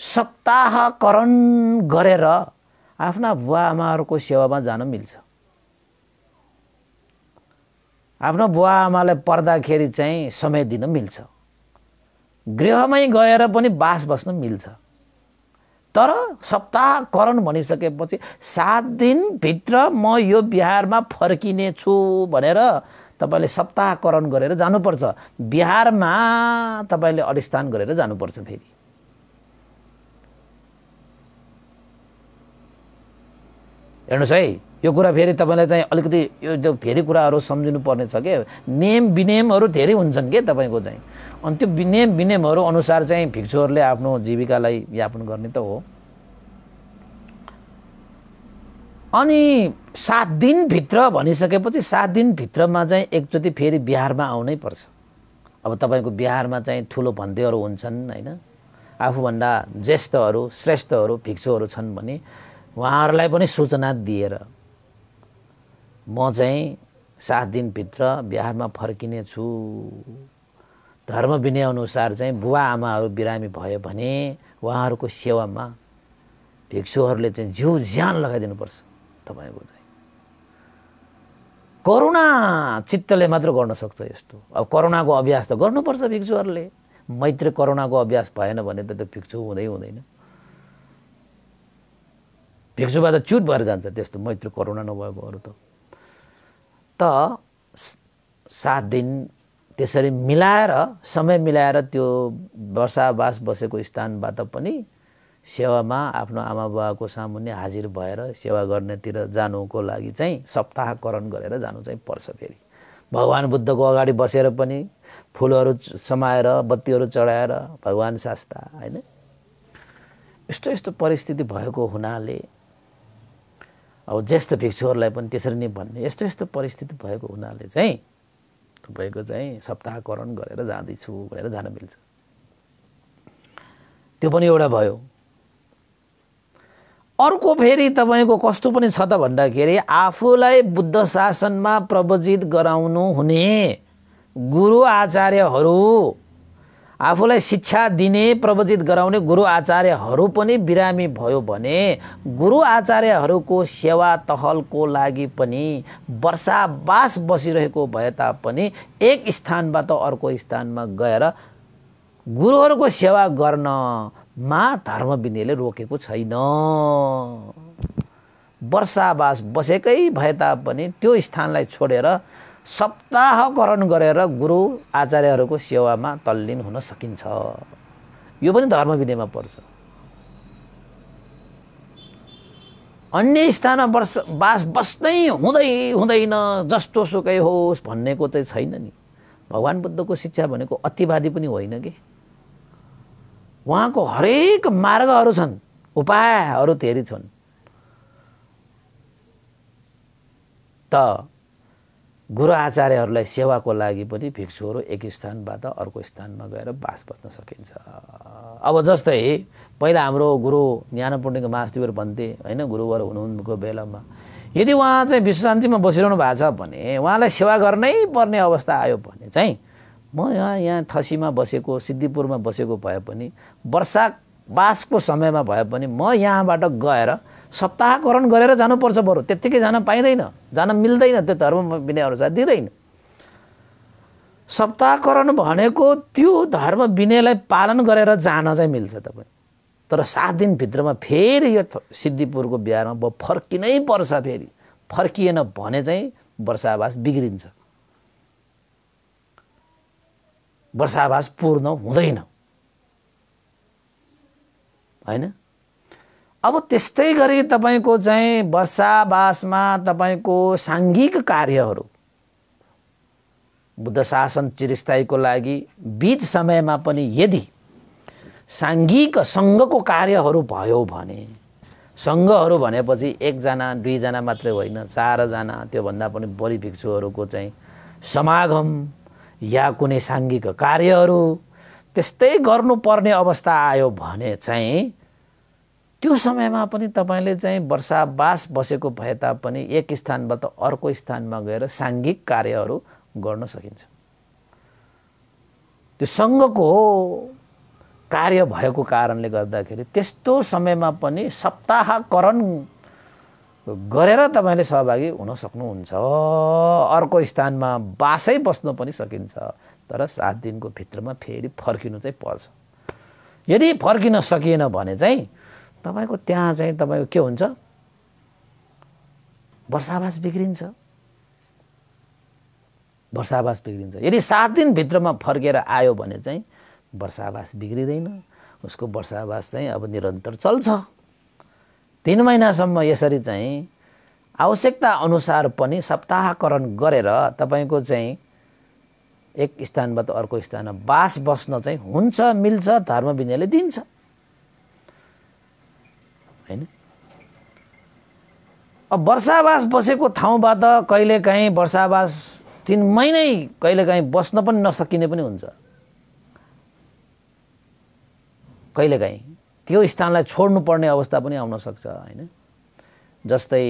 सप्ताहकरण गरेर आफ्ना बुवा आमाहरूको सेवामा जान मिल्छ आफ्नो बुवा आमालाई पर्दाखेरि चाहिँ समय दिन मिल्छ गृहमै गएर पनि बास बस्न मिल्छ तर सप्ताहकरण भनिसकेपछि सात दिनभित्र म यो बिहारमा फर्किने छु भनेर तपाईँले सप्ताहकरण गरेर जानुपर्छ बिहारमा तपाईँले अधिष्ठान गरेर जानुपर्छ फेरि हेर्नुहोस् है यो कुरा फेरि तपाईँलाई चाहिँ अलिकति यो धेरै कुराहरू सम्झिनु पर्ने छ कि नियम विनियमहरू धेरै हुन्छन् के तपाईँको चाहिँ अनि त्यो नियम विनियमहरू अनुसार चाहिँ भिक्षुहरूले आफ्नो जीविकालाई यापन गर्ने त हो अनि सात दिनभित्र भनिसकेपछि सात दिनभित्रमा चाहिँ एकचोटि फेरि बिहारमा आउनै पर्छ अब तपाईँको बिहारमा चाहिँ ठुलो भन्देहरू हुन्छन् होइन आफूभन्दा ज्येष्ठहरू श्रेष्ठहरू भिक्षुहरू छन् भने उहाँहरूलाई पनि सूचना दिएर म चाहिँ सात दिनभित्र बिहारमा फर्किने छु धर्म विनय अनुसार चाहिँ बुवा आमाहरू बिरामी भयो भने उहाँहरूको सेवामा भिक्षुहरूले चाहिँ जिउ ज्यान लगाइदिनुपर्छ तपाईँको चाहिँ करुणा चित्तले मात्र गर्न सक्छ यस्तो अब करुणाको अभ्यास त गर्नुपर्छ भिक्षुहरूले मैत्री करुणाको अभ्यास भएन भने त त्यो भिक्षु हुँदै हुँदैन भिक्षुबा त च्युत भएर जान्छ त्यस्तो मैत्री करुणा नभएकोहरू त त सात दिन त्यसरी मिलाएर समय मिलाएर त्यो वर्षावास बसेको स्थानबाट पनि सेवामा आफ्नो आमा बाबाको सामुन्ने हाजिर भएर सेवा गर्नेतिर जानुको लागि चाहिँ सप्ताहकरण गरेर जानु चाहिँ पर्छ फेरि भगवान् बुद्धको अगाडि बसेर पनि फुलहरू समाएर बत्तीहरू चढाएर भगवान् सास्ता होइन यस्तो यस्तो परिस्थिति भएको हुनाले अब ज्येष्ठ भिक्षुहरूलाई पनि त्यसरी नै भन्ने यस्तो यस्तो परिस्थिति भएको हुनाले चाहिँ तपाईँको चाहिँ सप्ताहकरण गरेर जाँदैछु भनेर जान मिल्छ त्यो पनि एउटा भयो अर्को फेरि तपाईँको कस्तो पनि छ त भन्दाखेरि आफूलाई बुद्ध शासनमा प्रवजित गराउनु हुने गुरु आचार्यहरू आफूलाई शिक्षा दिने प्रवचित गराउने गुरु आचार्यहरू पनि बिरामी भयो भने गुरु आचार्यहरूको सेवा तहलको लागि पनि वर्षावास बसिरहेको भए तापनि एक स्थानबाट अर्को स्थानमा गएर गुरुहरूको सेवा गर्नमा धर्मविधिले रोकेको छैन वर्षावास बसेकै भए तापनि त्यो स्थानलाई छोडेर सप्ताहकरण गरेर गुरु आचार्यहरूको सेवामा तल्लीन हुन सकिन्छ यो पनि धर्म विधिमा पर्छ अन्य स्थानमा बस बास बस्दै हुँदै हुँदैन जस्तो सुकै होस् भन्नेको त छैन नि भगवान् बुद्धको शिक्षा भनेको अतिवादी पनि होइन कि उहाँको हरेक मार्गहरू छन् उपायहरू धेरै छन् त गुरु आचार्यहरूलाई सेवाको लागि पनि भिक्षुहरू एक स्थानबाट अर्को स्थानमा गएर बास बस्न सकिन्छ अब जस्तै पहिला हाम्रो गुरु ज्ञानपुण्डको महास्तिवर भन्थे होइन गुरुवर हुनुहुन्थ्यो बेलामा यदि उहाँ चाहिँ विश्वशान्तिमा बसिरहनु भएको छ भने उहाँलाई सेवा गर्नै पर्ने अवस्था आयो भने चाहिँ म यहाँ यहाँ थसीमा बसेको सिद्धिपुरमा बसेको भए पनि वर्षा बासको समयमा भए पनि म यहाँबाट गएर सप्ताहकरण गरेर जानुपर्छ बरु त्यत्तिकै जान पाइँदैन जान मिल्दैन त्यो धर्म विनयअनुसार दिँदैन सप्ताहकरण भनेको त्यो धर्म विनयलाई पालन गरेर जान चाहिँ मिल्छ तपाईँ तर सात दिनभित्रमा फेरि यो सिद्धिपुरको बिहारमा ब फर्किनै पर्छ फेरि फर्किएन भने चाहिँ वर्षावास बिग्रिन्छ वर्षावास पूर्ण हुँदैन होइन अब त्यस्तै गरी तपाईँको चाहिँ वर्षावासमा तपाईँको साङ्घिक कार्यहरू बुद्ध शासन चिरस्थायीको लागि बिच समयमा पनि यदि साङ्घिक सङ्घको कार्यहरू भयो भने सङ्घहरू भनेपछि एकजना दुईजना मात्रै होइन चारजना त्योभन्दा पनि बढी भिक्षुहरूको चाहिँ समागम या कुनै साङ्घिक कार्यहरू त्यस्तै गर्नुपर्ने अवस्था आयो भने चाहिँ त्यो समयमा पनि तपाईँले चाहिँ वर्षावास बसेको भए तापनि एक स्थानबाट अर्को स्थानमा गएर साङ्घिक कार्यहरू गर्न सकिन्छ त्यो सङ्घको कार्य भएको कारणले गर्दाखेरि त्यस्तो समयमा पनि सप्ताहकरण गरेर तपाईँले सहभागी हुन सक्नुहुन्छ अर्को स्थानमा बासै बस्न पनि सकिन्छ तर सात दिनको भित्रमा फेरि फर्किनु चाहिँ पर्छ यदि फर्किन सकिएन भने चाहिँ तपाईँको त्यहाँ चाहिँ तपाईँको के हुन्छ वर्षावास बिग्रिन्छ वर्षावास बिग्रिन्छ यदि सात दिनभित्रमा फर्केर आयो भने चाहिँ वर्षावास बिग्रिँदैन उसको वर्षावास चाहिँ अब निरन्तर चल्छ तिन महिनासम्म यसरी चाहिँ आवश्यकता अनुसार पनि सप्ताहकरण गरेर तपाईँको चाहिँ एक स्थानबाट अर्को स्थानमा बास बस्न चाहिँ हुन्छ मिल्छ विनयले दिन्छ अब वर्षावास बसेको ठाउँबाट कहिलेकाहीँ वर्षावास तिन महिनै कहिलेकाहीँ बस्न पनि नसकिने पनि हुन्छ कहिलेकाहीँ त्यो स्थानलाई छोड्नु पर्ने अवस्था पनि आउन सक्छ होइन जस्तै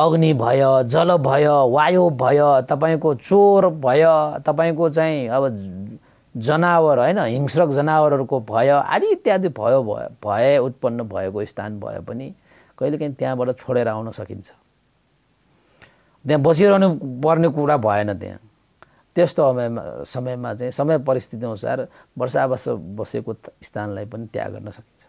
अग्नि भयो जल भयो वायु भयो तपाईँको चोर भयो तपाईँको चाहिँ अब जनावर होइन हिंस्रक जनावरहरूको भय आदि इत्यादि भयो भयो भय उत्पन्न भएको स्थान भए पनि कहिलेकाहीँ त्यहाँबाट छोडेर आउन सकिन्छ त्यहाँ बसिरहनु पर्ने कुरा भएन त्यहाँ त्यस्तो समयमा समयमा चाहिँ समय परिस्थिति परिस्थितिअनुसार वर्षावास बसेको स्थानलाई पनि त्याग गर्न सकिन्छ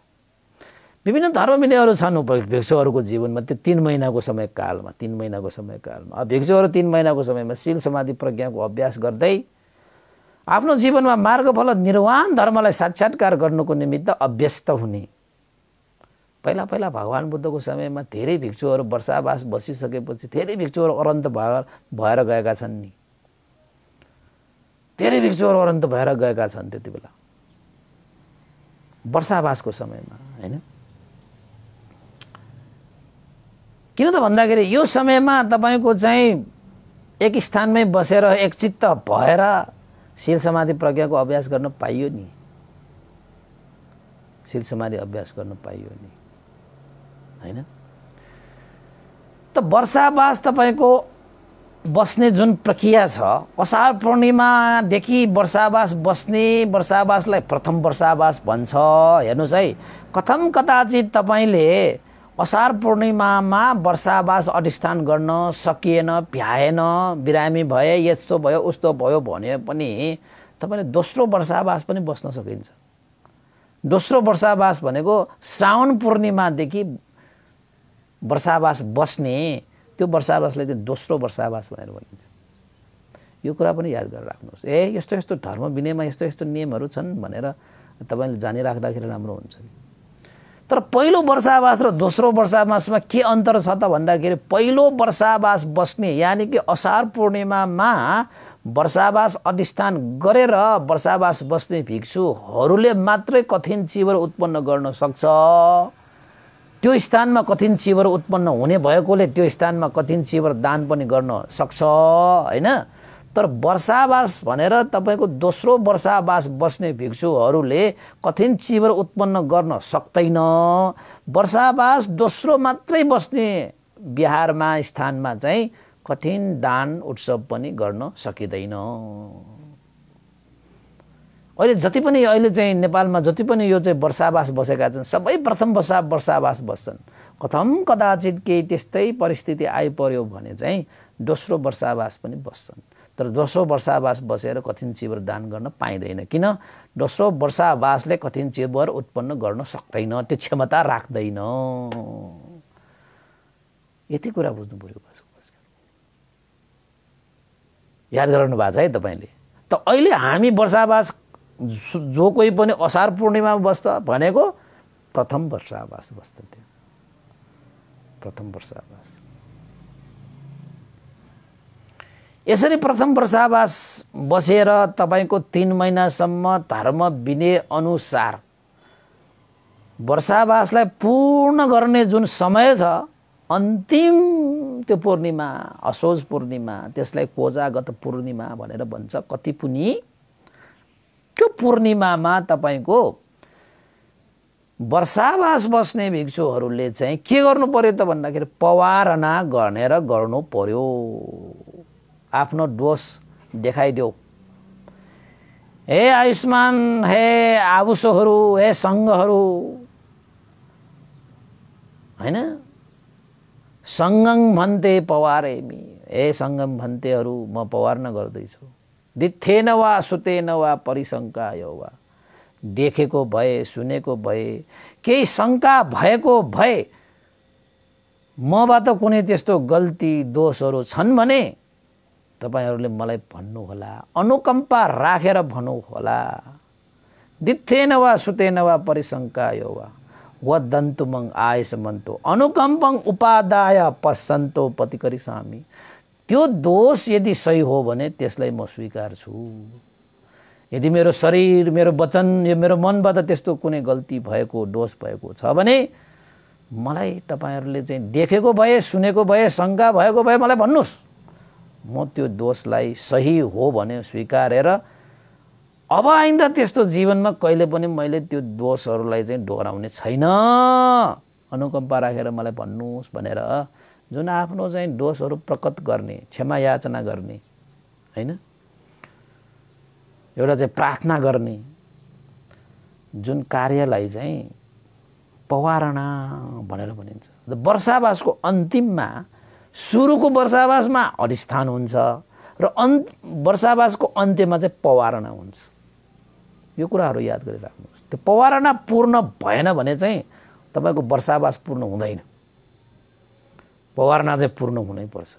विभिन्न मिलेहरू छन् उप भिक्षुहरूको जीवनमा त्यो तिन महिनाको समयकालमा तिन महिनाको समयकालमा अब भिक्षुहरू तिन महिनाको समयमा सिल समाधि प्रज्ञाको अभ्यास गर्दै आफ्नो जीवनमा मार्गफल निर्वाण धर्मलाई साक्षात्कार गर्नुको निमित्त अभ्यस्त हुने पहिला पहिला भगवान् बुद्धको समयमा धेरै भिक्षुहरू वर्षावास बसिसकेपछि धेरै भिक्षुहरू अरन्त भएर भएर गएका छन् नि धेरै भिक्षुहरू अरन्त भएर गएका छन् त्यति बेला वर्षावासको समयमा होइन किन त भन्दाखेरि यो समयमा तपाईँको चाहिँ एक स्थानमै बसेर एकचित्त भएर शील समाधि प्रज्ञाको अभ्यास गर्न पाइयो नि शील समाधि अभ्यास गर्न पाइयो नि होइन त वर्षावास तपाईँको बस्ने जुन प्रक्रिया छ असार पूर्णिमादेखि वर्षावास बस्ने वर्षावासलाई प्रथम वर्षावास भन्छ हेर्नुहोस् है कथम कदाचित तपाईँले असार पूर्णिमामा वर्षावास अधिष्ठान गर्न सकिएन भ्याएन बिरामी भए यस्तो भयो उस्तो भयो भने पनि तपाईँले दोस्रो वर्षावास पनि बस्न सकिन्छ दोस्रो वर्षावास भनेको श्रावण पूर्णिमादेखि वर्षावास बस्ने त्यो वर्षावासलाई चाहिँ दोस्रो वर्षावास भनेर भनिन्छ यो कुरा पनि याद गरेर राख्नुहोस् ए यस्तो यस्तो धर्म विनयमा यस्तो यस्तो नियमहरू छन् भनेर तपाईँले जानिराख्दाखेरि राम्रो हुन्छ तर पहिलो वर्षावास र दोस्रो वर्षावासमा के अन्तर छ त भन्दाखेरि पहिलो वर्षावास बस्ने यानि कि असार पूर्णिमामा वर्षावास अधिष्ठान गरेर वर्षावास बस्ने भिक्षुहरूले मात्रै कठिन चिवर उत्पन्न गर्न सक्छ त्यो स्थानमा कठिन चिवर उत्पन्न हुने भएकोले त्यो स्थानमा कठिन चिवर दान पनि गर्न सक्छ होइन तर वर्षावास भनेर तपाईँको दोस्रो वर्षावास बस्ने भिक्षुहरूले कठिन चिबर उत्पन्न गर्न सक्दैन वर्षावास दोस्रो मात्रै बस्ने बिहारमा स्थानमा चाहिँ कठिन दान उत्सव पनि गर्न सकिँदैन अहिले जति पनि अहिले चाहिँ नेपालमा जति पनि यो चाहिँ वर्षावास बसेका छन् सबै प्रथम वर्षा वर्षावास बस्छन् कथम कदाचित केही त्यस्तै परिस्थिति आइपऱ्यो भने चाहिँ दोस्रो वर्षावास पनि बस्छन् तर दोस्रो वर्षावास बसेर कठिन चिबर दान गर्न पाइँदैन किन दोस्रो वर्षावासले कठिन चिबर उत्पन्न गर्न सक्दैन त्यो क्षमता राख्दैन यति कुरा बुझ्नु पऱ्यो याद गराउनु भएको छ है तपाईँले त अहिले हामी वर्षावास जो कोही पनि असार पूर्णिमामा बस्छ भनेको प्रथम वर्षावास बस्छ त्यो प्रथम वर्षावास यसरी प्रथम वर्षावास बसेर तपाईँको तिन महिनासम्म धर्म विनय अनुसार वर्षावासलाई पूर्ण गर्ने जुन समय छ अन्तिम त्यो पूर्णिमा असोज पूर्णिमा त्यसलाई कोजागत पूर्णिमा भनेर भन्छ कतिपुनि त्यो पूर्णिमामा तपाईँको वर्षावास बस्ने भिक्षुहरूले चाहिँ के गर्नु पऱ्यो त भन्दाखेरि पवारणा गर्ने र गर्नु पऱ्यो आफ्नो डोस देखाइदेऊ हे आयुष्मान हे आबुसोहरू हे सङ्घहरू होइन सङ्गम भन्ते पवारे मि हे सङ्गम भन्तेहरू म पवार्न गर्दैछु दिथेन वा सुतेन वा परिशङ्का यो वा देखेको भए सुनेको भए केही शङ्का भएको भए मबाट कुनै त्यस्तो गल्ती दोषहरू छन् भने तपाईँहरूले मलाई भन्नुहोला अनुकम्पा राखेर भन्नुहोला दित्थेन वा सुतेन वा परिशङ्का यो वा वदन्तुमङ मन्तो अनुकम्पङ उपादाय पसन्तो पतिकरिसामी त्यो दोष यदि सही हो भने त्यसलाई म स्वीकार छु यदि मेरो शरीर मेरो वचन यो मेरो मनबाट त्यस्तो कुनै गल्ती भएको दोष भएको छ भने मलाई तपाईँहरूले चाहिँ देखेको भए सुनेको भए शङ्का भएको भए मलाई भन्नुहोस् म त्यो दोषलाई सही हो भने स्वीकारेर अब आइन्दा त्यस्तो जीवनमा कहिले पनि मैले त्यो दोषहरूलाई चाहिँ डोराउने छैन अनुकम्पा राखेर मलाई भन्नुहोस् भनेर जुन आफ्नो चाहिँ दोषहरू प्रकट गर्ने क्षमा याचना गर्ने होइन एउटा चाहिँ प्रार्थना गर्ने जुन कार्यलाई चाहिँ पवारणा भनेर भनिन्छ वर्षावासको अन्तिममा सुरुको वर्षावासमा अधिष्ठान हुन्छ र अन्त वर्षावासको अन्त्यमा चाहिँ पवारणा हुन्छ यो कुराहरू याद गरिराख्नुहोस् त्यो पवारणा पूर्ण भएन भने चाहिँ तपाईँको वर्षावास पूर्ण हुँदैन पवारणा चाहिँ पूर्ण हुनैपर्छ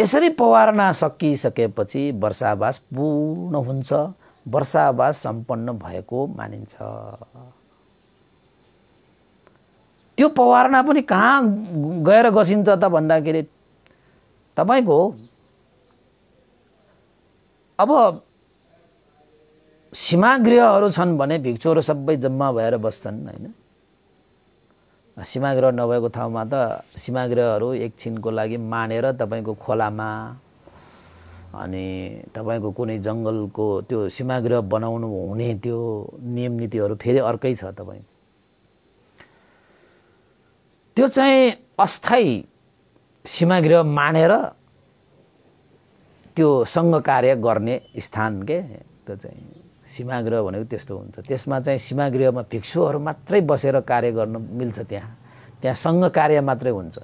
यसरी पवारणा सकिसकेपछि वर्षावास पूर्ण हुन्छ वर्षावास सम्पन्न भएको मानिन्छ त्यो पवारना पनि कहाँ गएर गसिन्छ त भन्दाखेरि तपाईँको अब सीमागृहहरू छन् भने भिक्षुहरू सबै जम्मा भएर बस्छन् होइन सीमागृह नभएको ठाउँमा त सीमागृहहरू एकछिनको लागि मानेर तपाईँको खोलामा अनि तपाईँको कुनै जङ्गलको त्यो सीमागृह बनाउनु हुने त्यो नियम नीतिहरू फेरि अर्कै छ तपाईँको त्यो चाहिँ अस्थायी सीमागृह मानेर त्यो सङ्घ कार्य गर्ने स्थान के त्यो चाहिँ सीमागृह भनेको त्यस्तो हुन्छ त्यसमा चाहिँ सीमागृहमा भिक्षुहरू मात्रै बसेर कार्य गर्न मिल्छ त्यहाँ त्यहाँ सङ्घ कार्य मात्रै हुन्छ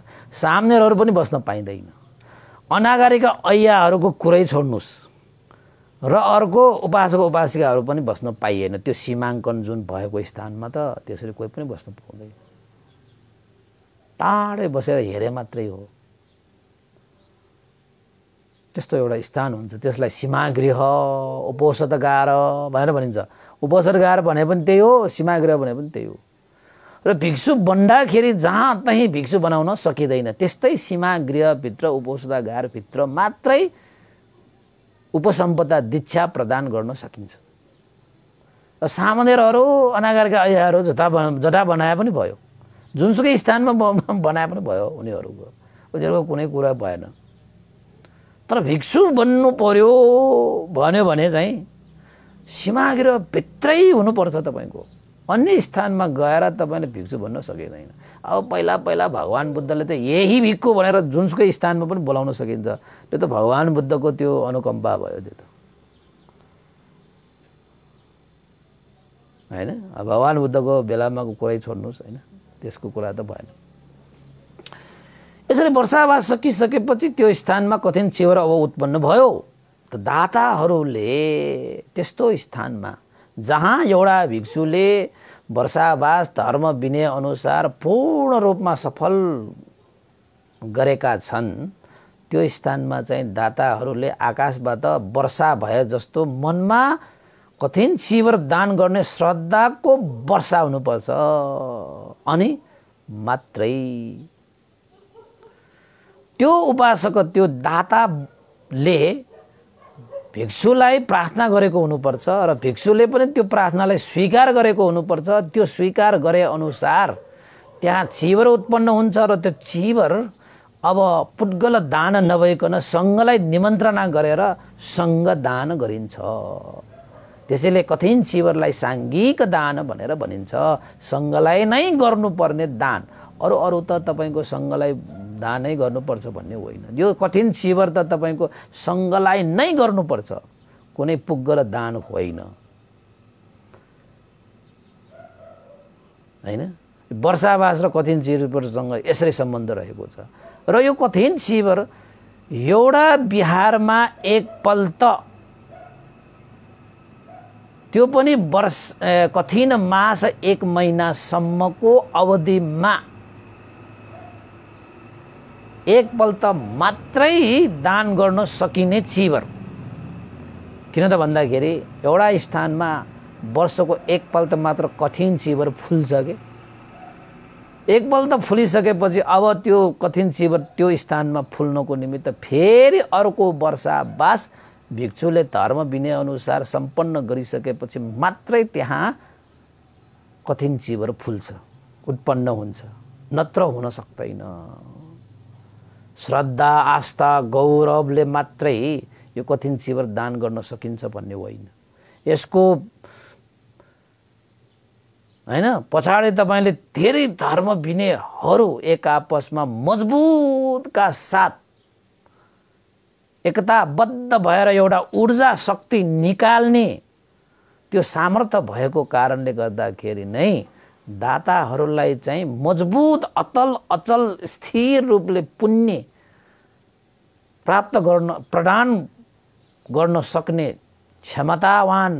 सामनेहरू पनि बस्न पाइँदैन अनागारीका अयाहरूको कुरै छोड्नुहोस् र अर्को उपासक उपासिकाहरू पनि बस्न पाइएन त्यो सीमाङ्कन जुन भएको स्थानमा त त्यसरी कोही पनि बस्न पाउँदैन टाढै बसेर हेरे मात्रै हो त्यस्तो एउटा स्थान हुन्छ त्यसलाई सीमागृह उपौषधगार भनेर भनिन्छ उपसर्गार भने पनि त्यही हो सीमागृह भने पनि त्यही हो र भिक्षु बन्दाखेरि जहाँ तहीँ भिक्षु बनाउन सकिँदैन त्यस्तै सीमागृहभित्र भित्र मात्रै उपसम्पदा दीक्षा प्रदान गर्न सकिन्छ र सामनेरहरू अनागारका अयाहरू जटा बना जटा बनाए पनि भयो जुनसुकै स्थानमा बनाए पनि भयो उनीहरूको उनीहरूको कुनै कुरा भएन तर भिक्षु बन्नु पर्यो भन्यो भने चाहिँ सीमाग्रह भित्रै हुनुपर्छ तपाईँको अन्य स्थानमा गएर तपाईँले भिक्षु भन्न सकिँदैन अब पहिला पहिला भगवान् बुद्धले त यही भिक्खु भनेर जुनसुकै स्थानमा पनि बोलाउन सकिन्छ त्यो त भगवान् बुद्धको त्यो अनुकम्पा भयो त्यो त होइन भगवान् बुद्धको बेलामा कुरै छोड्नुहोस् होइन त्यसको कुरा त भएन यसरी वर्षावास सकिसकेपछि त्यो स्थानमा कथिन चेवर अब उत्पन्न भयो त दाताहरूले त्यस्तो स्थानमा जहाँ एउटा भिक्षुले वर्षावास धर्म विनय अनुसार पूर्ण रूपमा सफल गरेका छन् त्यो स्थानमा चाहिँ दाताहरूले आकाशबाट वर्षा भए जस्तो मनमा कठिन शिवर दान गर्ने श्रद्धाको वर्षा हुनुपर्छ अनि मात्रै त्यो उपासक त्यो दाताले भिक्षुलाई प्रार्थना गरेको हुनुपर्छ र भिक्षुले पनि त्यो प्रार्थनालाई स्वीकार गरेको हुनुपर्छ त्यो स्वीकार गरे अनुसार त्यहाँ चिवर उत्पन्न हुन्छ र त्यो चिवर अब पुद्गल दान नभइकन सङ्घलाई निमन्त्रणा गरेर सङ्घ दान गरिन्छ त्यसैले कठिन शिवरलाई साङ्गिक दान भनेर भनिन्छ सङ्घलाई नै गर्नुपर्ने दान अरू अरू त तपाईँको सङ्घलाई दानै गर्नुपर्छ भन्ने होइन यो कठिन शिवर त तपाईँको सङ्घलाई नै गर्नुपर्छ कुनै पुग्गल दान होइन होइन वर्षावास र कठिन शिवरसँग यसरी सम्बन्ध रहेको छ र यो कठिन शिवर एउटा बिहारमा एकपल्ट त्यो पनि वर्ष कठिन मास एक महिनासम्मको अवधिमा एकपल्ट मात्रै दान गर्न सकिने चिबर किन त भन्दाखेरि एउटा स्थानमा वर्षको एकपल्ट मात्र कठिन चिबर फुल्छ कि एकपल्ट फुलिसकेपछि अब त्यो कठिन चिबर त्यो स्थानमा फुल्नको निमित्त फेरि अर्को वर्षा बास भिक्षुले धर्म विनयअनुसार सम्पन्न गरिसकेपछि मात्रै त्यहाँ कठिन जीवहरू फुल्छ उत्पन्न हुन्छ नत्र हुन सक्दैन श्रद्धा आस्था गौरवले मात्रै यो कठिन चिवर दान गर्न सकिन्छ भन्ने होइन यसको होइन पछाडि तपाईँले धेरै धर्म विनयहरू एक आपसमा मजबुतका साथ एकताबद्ध भएर एउटा ऊर्जा शक्ति निकाल्ने त्यो सामर्थ्य भएको कारणले गर्दाखेरि नै दाताहरूलाई चाहिँ मजबुत अतल अचल स्थिर रूपले पुण्य प्राप्त गर्न प्रदान गर्न सक्ने क्षमतावान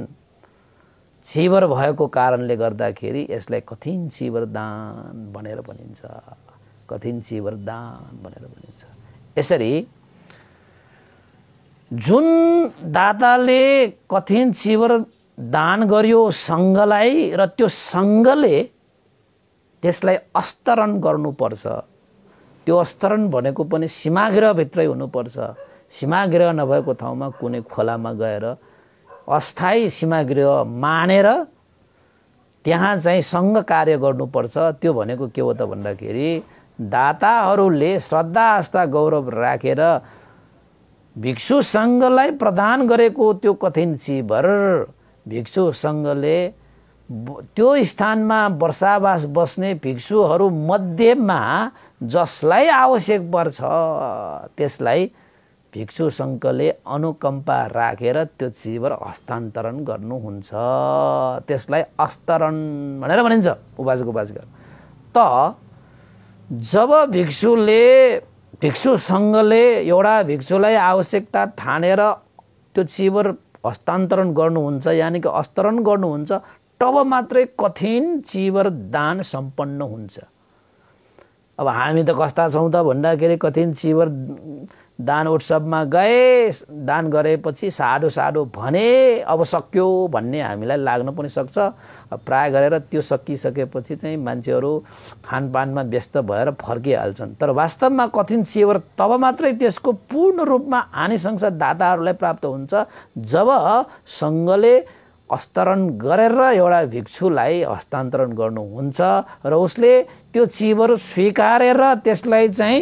शिवर भएको कारणले गर्दाखेरि यसलाई कठिन शिवर दान भनेर भनिन्छ कठिन शिवर दान भनेर भनिन्छ यसरी जुन दाताले कठिन शिविर दान गर्यो सङ्घलाई र त्यो सङ्घले त्यसलाई अस्तरण गर्नुपर्छ त्यो अस्तरण भनेको पनि सीमागृहभित्रै हुनुपर्छ सीमागृह नभएको ठाउँमा कुनै खोलामा गएर अस्थायी सीमागृह मानेर त्यहाँ चाहिँ सङ्घ कार्य गर्नुपर्छ त्यो भनेको के हो त भन्दाखेरि दाताहरूले श्रद्धा आस्था गौरव राखेर रा, भिक्षु सङ्घलाई प्रदान गरेको त्यो कथिन शिवर भिक्षु सङ्घले त्यो स्थानमा वर्षावास बस्ने भिक्षुहरू मध्येमा जसलाई आवश्यक पर्छ त्यसलाई भिक्षु सङ्घले अनुकम्पा राखेर त्यो चिवर हस्तान्तरण गर्नुहुन्छ त्यसलाई अस्तरण भनेर भनिन्छ उपाजको उपास त जब भिक्षुले भिक्षुसँगले एउटा भिक्षुलाई आवश्यकता ठानेर त्यो चिबर हस्तान्तरण गर्नुहुन्छ यानि कि अस्तरण गर्नुहुन्छ तब मात्रै कठिन चिबर दान सम्पन्न हुन्छ अब हामी त कस्ता छौँ त भन्दाखेरि कठिन चिबर दान उत्सवमा गए दान गरेपछि साडो साडो भने अब सक्यो भन्ने हामीलाई लाग्न पनि सक्छ प्राय गरेर त्यो सकिसकेपछि चाहिँ मान्छेहरू खानपानमा व्यस्त भएर फर्किहाल्छन् तर वास्तवमा कठिन सेवर तब मात्रै त्यसको पूर्ण रूपमा हानिशंस दाताहरूलाई प्राप्त हुन्छ जब सङ्घले अस्तरण गरेर एउटा भिक्षुलाई हस्तान्तरण गर्नुहुन्छ र उसले त्यो चिवर स्वीकारेर त्यसलाई चाहिँ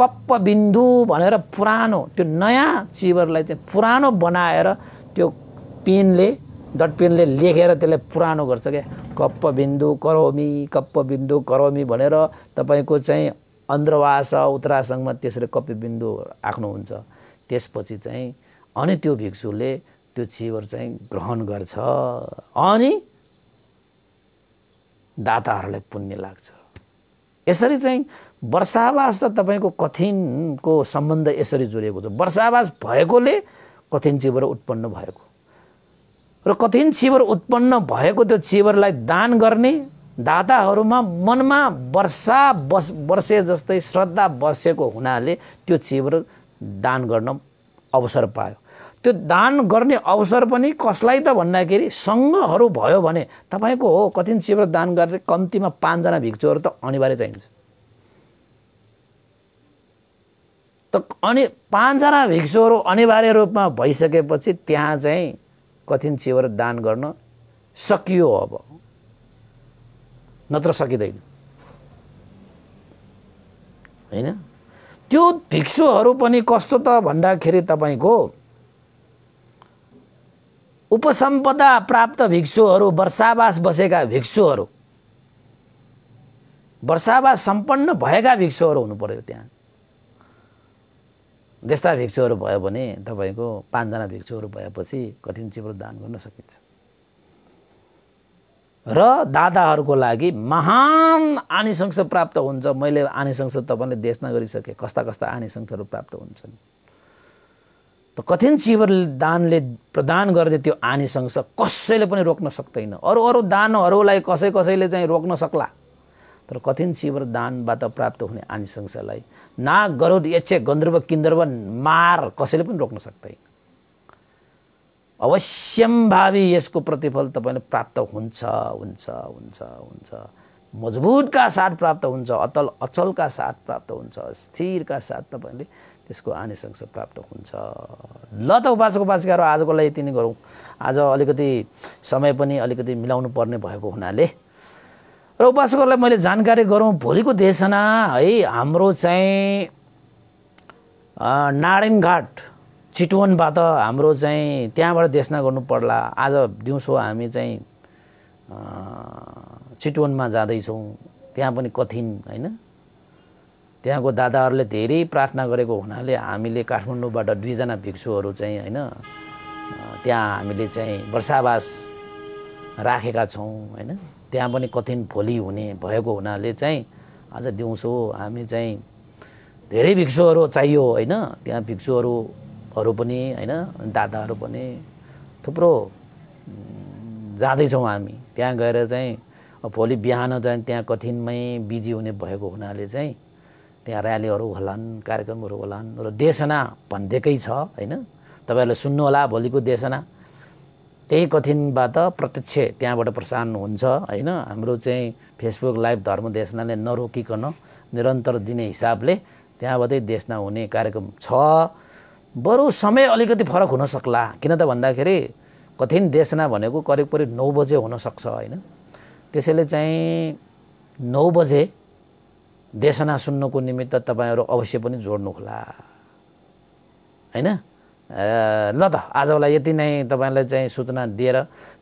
कप्पबिन्दु भनेर पुरानो त्यो नयाँ चिबरलाई चाहिँ पुरानो बनाएर त्यो पेनले डट पेनले लेखेर त्यसलाई पुरानो गर्छ क्या कप्पबिन्दु करोमी कप्प बिन्दु करोमी भनेर तपाईँको चाहिँ अन्ध्रवास उत्तरासङ्गमा त्यसरी कप्पबिन्दु राख्नुहुन्छ त्यसपछि चाहिँ अनि त्यो भिक्षुले त्यो चिबर चाहिँ ग्रहण गर्छ अनि दाताहरूलाई पुण्य लाग्छ यसरी चाहिँ वर्षावास र तपाईँको कथिनको सम्बन्ध यसरी जोडिएको छ वर्षावास भएकोले कथिन चिबर उत्पन्न भएको र कथिन चिबर उत्पन्न भएको त्यो चिबरलाई दान गर्ने दाताहरूमा मनमा वर्षा बस वर्षे जस्तै श्रद्धा बसेको हुनाले त्यो चिबर दान गर्न अवसर पायो त्यो दान गर्ने अवसर पनि कसलाई त भन्दाखेरि सङ्घहरू भयो भने तपाईँको हो कथिन चिबर दान गरेर कम्तीमा पाँचजना भिक्षुहरू त अनिवार्य चाहिन्छ त अनि पाँचजना भिक्षुहरू अनिवार्य रूपमा भइसकेपछि त्यहाँ चाहिँ कठिन चिवर दान गर्न सकियो अब नत्र सकिँदैन होइन त्यो भिक्षुहरू पनि कस्तो त भन्दाखेरि तपाईँको उपसम्पदा प्राप्त भिक्षुहरू वर्षावास बसेका भिक्षुहरू वर्षावास सम्पन्न भएका भिक्षुहरू हुनु पऱ्यो त्यहाँ त्यस्ता भिक्षुहरू भयो भने तपाईँको पाँचजना भिक्षुहरू भएपछि कठिन चिब्रो दान गर्न सकिन्छ र दादाहरूको लागि महान आनिसंश प्राप्त हुन्छ मैले आनिसंश तपाईँले देशना गरिसकेँ कस्ता कस्ता आनिसंशहरू प्राप्त हुन्छन् त कठिन शिवर दानले प्रदान गर्दै त्यो आनिसंश कसैले पनि रोक्न सक्दैन अरू अरू दानहरूलाई कसै कसैले चाहिँ रोक्न सक्ला तर कठिन शिवर दानबाट प्राप्त हुने आनिसंशलाई गरुड यक्ष गन्धर्व किन्दर्व मार कसैले पनि रोक्न सक्दैन अवश्यम भावी यसको प्रतिफल तपाईँले प्राप्त हुन्छ हुन्छ हुन्छ हुन्छ मजबुतका साथ प्राप्त हुन्छ अतल अचलका साथ प्राप्त हुन्छ स्थिरका साथ तपाईँले त्यसको आनिसंस प्राप्त हुन्छ ल त उपासक उपासिकाहरू आजको लागि यति नै गरौँ आज अलिकति समय पनि अलिकति मिलाउनु पर्ने भएको हुनाले र उपासकहरूलाई मैले जानकारी गरौँ भोलिको देशना है हाम्रो चाहिँ नारायणघाट चितवनबाट हाम्रो चाहिँ त्यहाँबाट देशना गर्नु पर्ला आज दिउँसो हामी चाहिँ चितवनमा जाँदैछौँ त्यहाँ पनि कठिन होइन त्यहाँको दादाहरूले धेरै प्रार्थना गरेको हुनाले हामीले काठमाडौँबाट दुईजना भिक्षुहरू चाहिँ होइन त्यहाँ हामीले चाहिँ वर्षावास राखेका छौँ होइन त्यहाँ पनि कठिन भोलि हुने भएको हुनाले चाहिँ आज दिउँसो हामी चाहिँ धेरै भिक्षुहरू चाहियो होइन त्यहाँ भिक्षुहरूहरू पनि होइन दादाहरू पनि थुप्रो जाँदैछौँ हामी त्यहाँ गएर चाहिँ भोलि बिहान चाहिँ त्यहाँ कठिनमै बिजी हुने भएको हुनाले चाहिँ त्यहाँ ऱ्यालीहरू होलान् कार्यक्रमहरू होलान् र देशना भनिदिएकै छ होइन तपाईँहरूले सुन्नुहोला भोलिको देशना त्यही कठिनबाट प्रत्यक्ष त्यहाँबाट प्रसारण हुन्छ होइन हाम्रो चाहिँ फेसबुक लाइभ धर्म देशनाले नरोकिकन निरन्तर दिने हिसाबले त्यहाँबाटै देशना हुने कार्यक्रम छ बरु समय अलिकति फरक हुन हुनसक्ला किन त भन्दाखेरि कठिन देशना भनेको करिब करिब नौ बजे हुनसक्छ होइन त्यसैले चाहिँ नौ बजे देशना सुन्नुको निमित्त तपाईँहरू अवश्य पनि जोड्नु होला होइन ल त आजलाई यति नै तपाईँलाई चाहिँ सूचना दिएर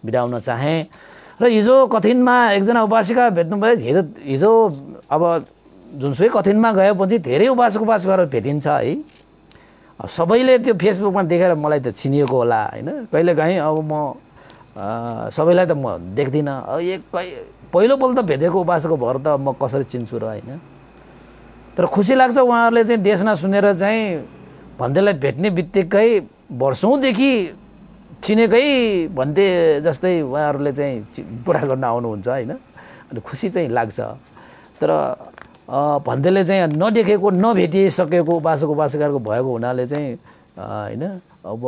बिडाउन चाहेँ र हिजो कथिनमा एकजना उपासिका भेट्नुभयो हिजो हिजो अब जुनसुकै कथिनमा गएपछि धेरै उपासक उपासकहरू भेटिन्छ है सबैले त्यो फेसबुकमा देखेर मलाई त चिनिएको होला होइन कहिलेकाहीँ अब म सबैलाई त म देख्दिनँ अब एक पहिलोपल्ट भेटेको उपासको भर त म कसरी चिन्छु र होइन तर खुसी लाग्छ उहाँहरूले चाहिँ देशना सुनेर चाहिँ भन्देलाई भेट्ने बित्तिकै वर्षौँदेखि चिनेकै भन्थे जस्तै उहाँहरूले चाहिँ पुरा गर्न आउनुहुन्छ होइन अनि खुसी चाहिँ लाग्छ तर भन्दैले चाहिँ नदेखेको नभेटिसकेको उपासक उपासकारको भएको हुनाले चाहिँ होइन अब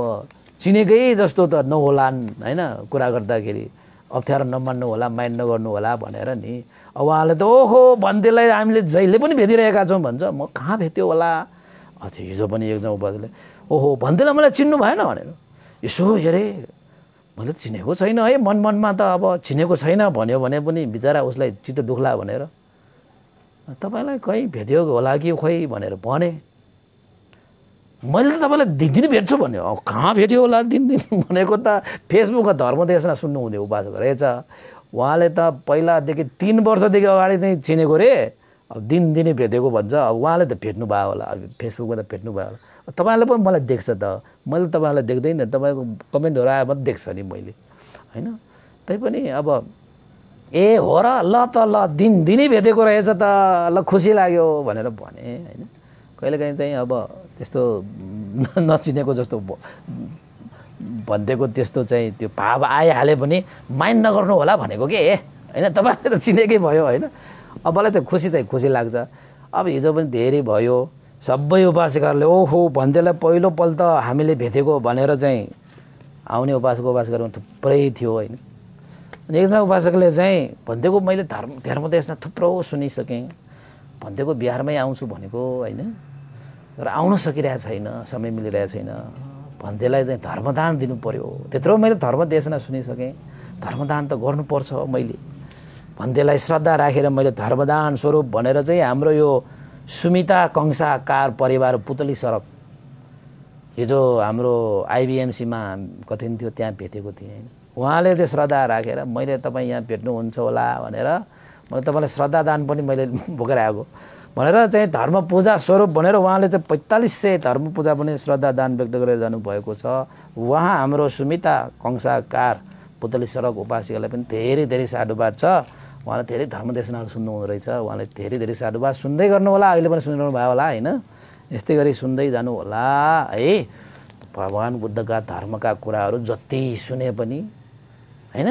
चिनेकै जस्तो त नहोलान् होइन कुरा गर्दाखेरि अप्ठ्यारो नमान्नु होला माइन्ड नगर्नु होला भनेर नि अब उहाँले त ओहो भन्देलाई हामीले जहिले पनि भेटिरहेका छौँ भन्छ म कहाँ भेट्यो होला अच्छा हिजो पनि एकजना उपाध्यले ओहो भन्दैन मलाई चिन्नु भएन भनेर यसो हेरेँ मैले त चिनेको छैन है मन मनमा त अब चिनेको छैन भन्यो भने पनि बिचरा उसलाई चित्त दुख्ला भनेर तपाईँलाई कहीँ भेट्यो होला कि खोइ भनेर भने मैले त तपाईँलाई दिनदिन भेट्छु भन्यो अब कहाँ भेट्यो होला दिनदिन भनेको त फेसबुकमा धर्मदेशना सुन्नु हुने उपासक रहेछ उहाँले त पहिलादेखि तिन वर्षदेखि अगाडि नै चिनेको रे अब दिनदिनै भेटेको भन्छ अब उहाँले त भेट्नु भयो होला फेसबुकमा त भेट्नु भयो होला तपाईँले पनि मलाई देख्छ त मैले तपाईँलाई देख्दैन तपाईँको कमेन्टहरू आएर मात्रै देख्छ नि मैले होइन तैपनि अब ए हो र ल त ल दिनदिनै भेटेको रहेछ त ल खुसी लाग्यो भनेर भने होइन कहिलेकाहीँ चाहिँ अब त्यस्तो (laughs) नचिनेको जस्तो भनिदिएको त्यस्तो चाहिँ त्यो भाव आइहाले पनि माइन्ड नगर्नु होला भनेको के होइन तपाईँले त चिनेकै भयो होइन अब मलाई त खुसी चाहिँ खुसी लाग्छ अब हिजो पनि धेरै भयो सबै उपासकहरूले ओहो भन्दैलाई पहिलोपल्ट हामीले भेटेको भनेर चाहिँ आउने उपासक उपासकहरूमा थुप्रै थियो होइन अनि एकजना उपासकले चाहिँ भनिदिएको मैले धर्म धर्मदेशमा थुप्रो सुनिसकेँ भनिदिएको बिहारमै आउँछु भनेको होइन तर आउन सकिरहेको छैन समय मिलिरहेको छैन भन्दैलाई चाहिँ धर्मदान दिनु पऱ्यो त्यत्रो मैले धर्मदेशना सुनिसकेँ धर्मदान त गर्नुपर्छ मैले त्यसलाई श्रद्धा राखेर मैले धर्मदान स्वरूप भनेर चाहिँ हाम्रो यो सुमिता कंसाकार परिवार पुतली सडक हिजो हाम्रो आइबिएमसीमा कथिन थियो त्यहाँ भेटेको थिएँ होइन उहाँले त्यो श्रद्धा राखेर मैले तपाईँ यहाँ भेट्नुहुन्छ होला भनेर मैले तपाईँलाई श्रद्धादान पनि मैले बोकेर (laughs) आएको भनेर चाहिँ धर्म पूजा स्वरूप भनेर उहाँले चाहिँ पैँतालिस सय धर्म पूजा पनि श्रद्धादान व्यक्त गरेर जानुभएको छ उहाँ हाम्रो सुमिता कंसाकार पुतली सडक उपासीहरूलाई पनि धेरै धेरै साधुवाद छ उहाँलाई धेरै धर्मदेशनाहरू सुन्नुहुँदो रहेछ उहाँले धेरै धेरै साधुवाद सुन्दै गर्नु होला अहिले पनि सुनिरहनु भयो होला होइन यस्तै गरी सुन्दै जानु होला है भगवान् बुद्धका धर्मका कुराहरू जति सुने पनि होइन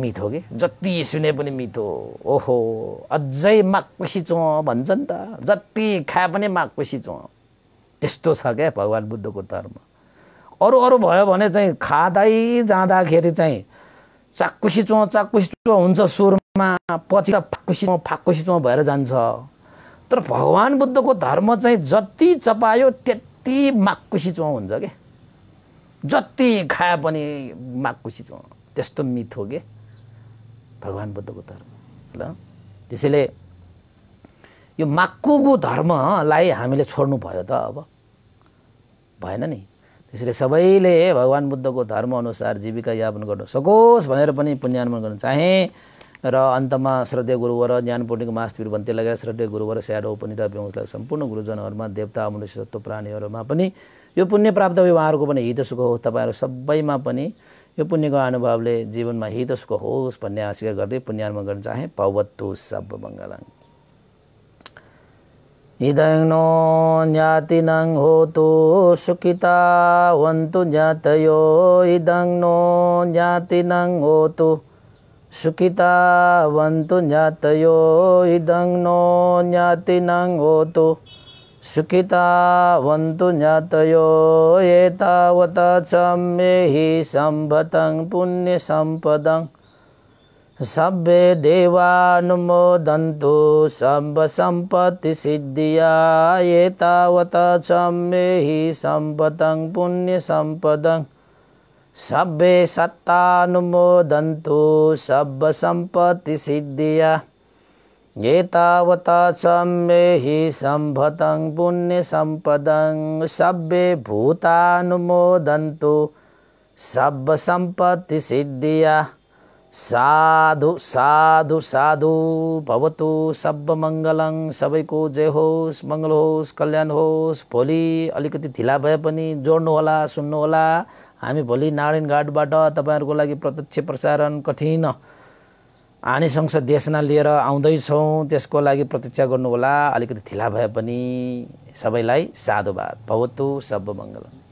मिथ हो कि जति सुने पनि मिथ हो ओहो अझै माक्पेसी चो भन्छ नि त जति खाए पनि माक्पेसी चो त्यस्तो छ क्या भगवान् बुद्धको धर्म अरू अरू भयो भने चाहिँ खाँदै जाँदाखेरि चाहिँ चाकुसी चो चाकुसी हुन्छ सुरमा मा पछि त फाकुसीमा फाकुसीमा भएर जान्छ तर भगवान् बुद्धको धर्म चाहिँ जति चपायो त्यति माकुसिचो हुन्छ के जति खाए पनि माकुसिचो त्यस्तो मिथ हो के भगवान् बुद्धको धर्म ल त्यसैले यो माक्कुको धर्मलाई हामीले छोड्नु भयो त अब भएन नि त्यसैले सबैले भगवान् बुद्धको धर्मअनुसार जीविका यापन गर्न सकोस् भनेर पनि पुण्यान्वन गर्न चाहेँ र अन्तमा श्रद्धे गुरुवर ज्ञानपूर्णिको मासतिर भन्ते लगायत श्रद्धेय गुरुवर स्यारो उपनिर व्यवसाय सम्पूर्ण गुरुजनहरूमा देवता मनुष्य सत्व प्राणीहरूमा पनि यो पुण्य प्राप्त भयो उहाँहरूको पनि हित सुख होस् तपाईँहरू सबैमा पनि यो पुण्यको अनुभवले जीवनमा हित सुख होस् भन्ने आशिका गर्दै पुण्यार्मा गर्न चाहे पवत्तु सब मङ्गलङ इदं नो ज्ञातिनं होतु सुखिता वन्तु ज्ञातयो इदं नो सुखितावन्तु ज्ञातयो इदं नो ज्ञाति नोतु सुखितावन्तु ज्ञातयो एतावता च सम्भतं पुण्यसम्पदं सभ्ये देवानुमोदन्तु सम्भसम्पत्तिसिद्धिया सम्पत् सिद्ध्या एतावता च मेहि पुण्यसम्पदं සබ්බේ සත්තානුමෝදන්තු සබ්බ සම්පති සිද්ධිය ඒතාවතා සම්මේහි සම්භතං පුුණ්‍ය සම්පදං සබ්බේ භූතානුමෝදන්තු සබ්බ සම්පති සිද්ධිය සාදු සාදු සාදු පවතු සබ්බ මංගලං සබයිකෝ ජයහෝස් මංගලහෝස් කල්්‍යයන් හෝස් පොලි අලිකති තිලාභයපනි ජොන්න හොලා සුන්න හොලා हामी भोलि नारायणघाटबाट तपाईँहरूको लागि प्रत्यक्ष प्रसारण कठिन आने संसद देशना लिएर आउँदैछौँ त्यसको लागि प्रतीक्षा गर्नुहोला अलिकति ढिला भए पनि सबैलाई साधुवाद भवतु सब मङ्गलम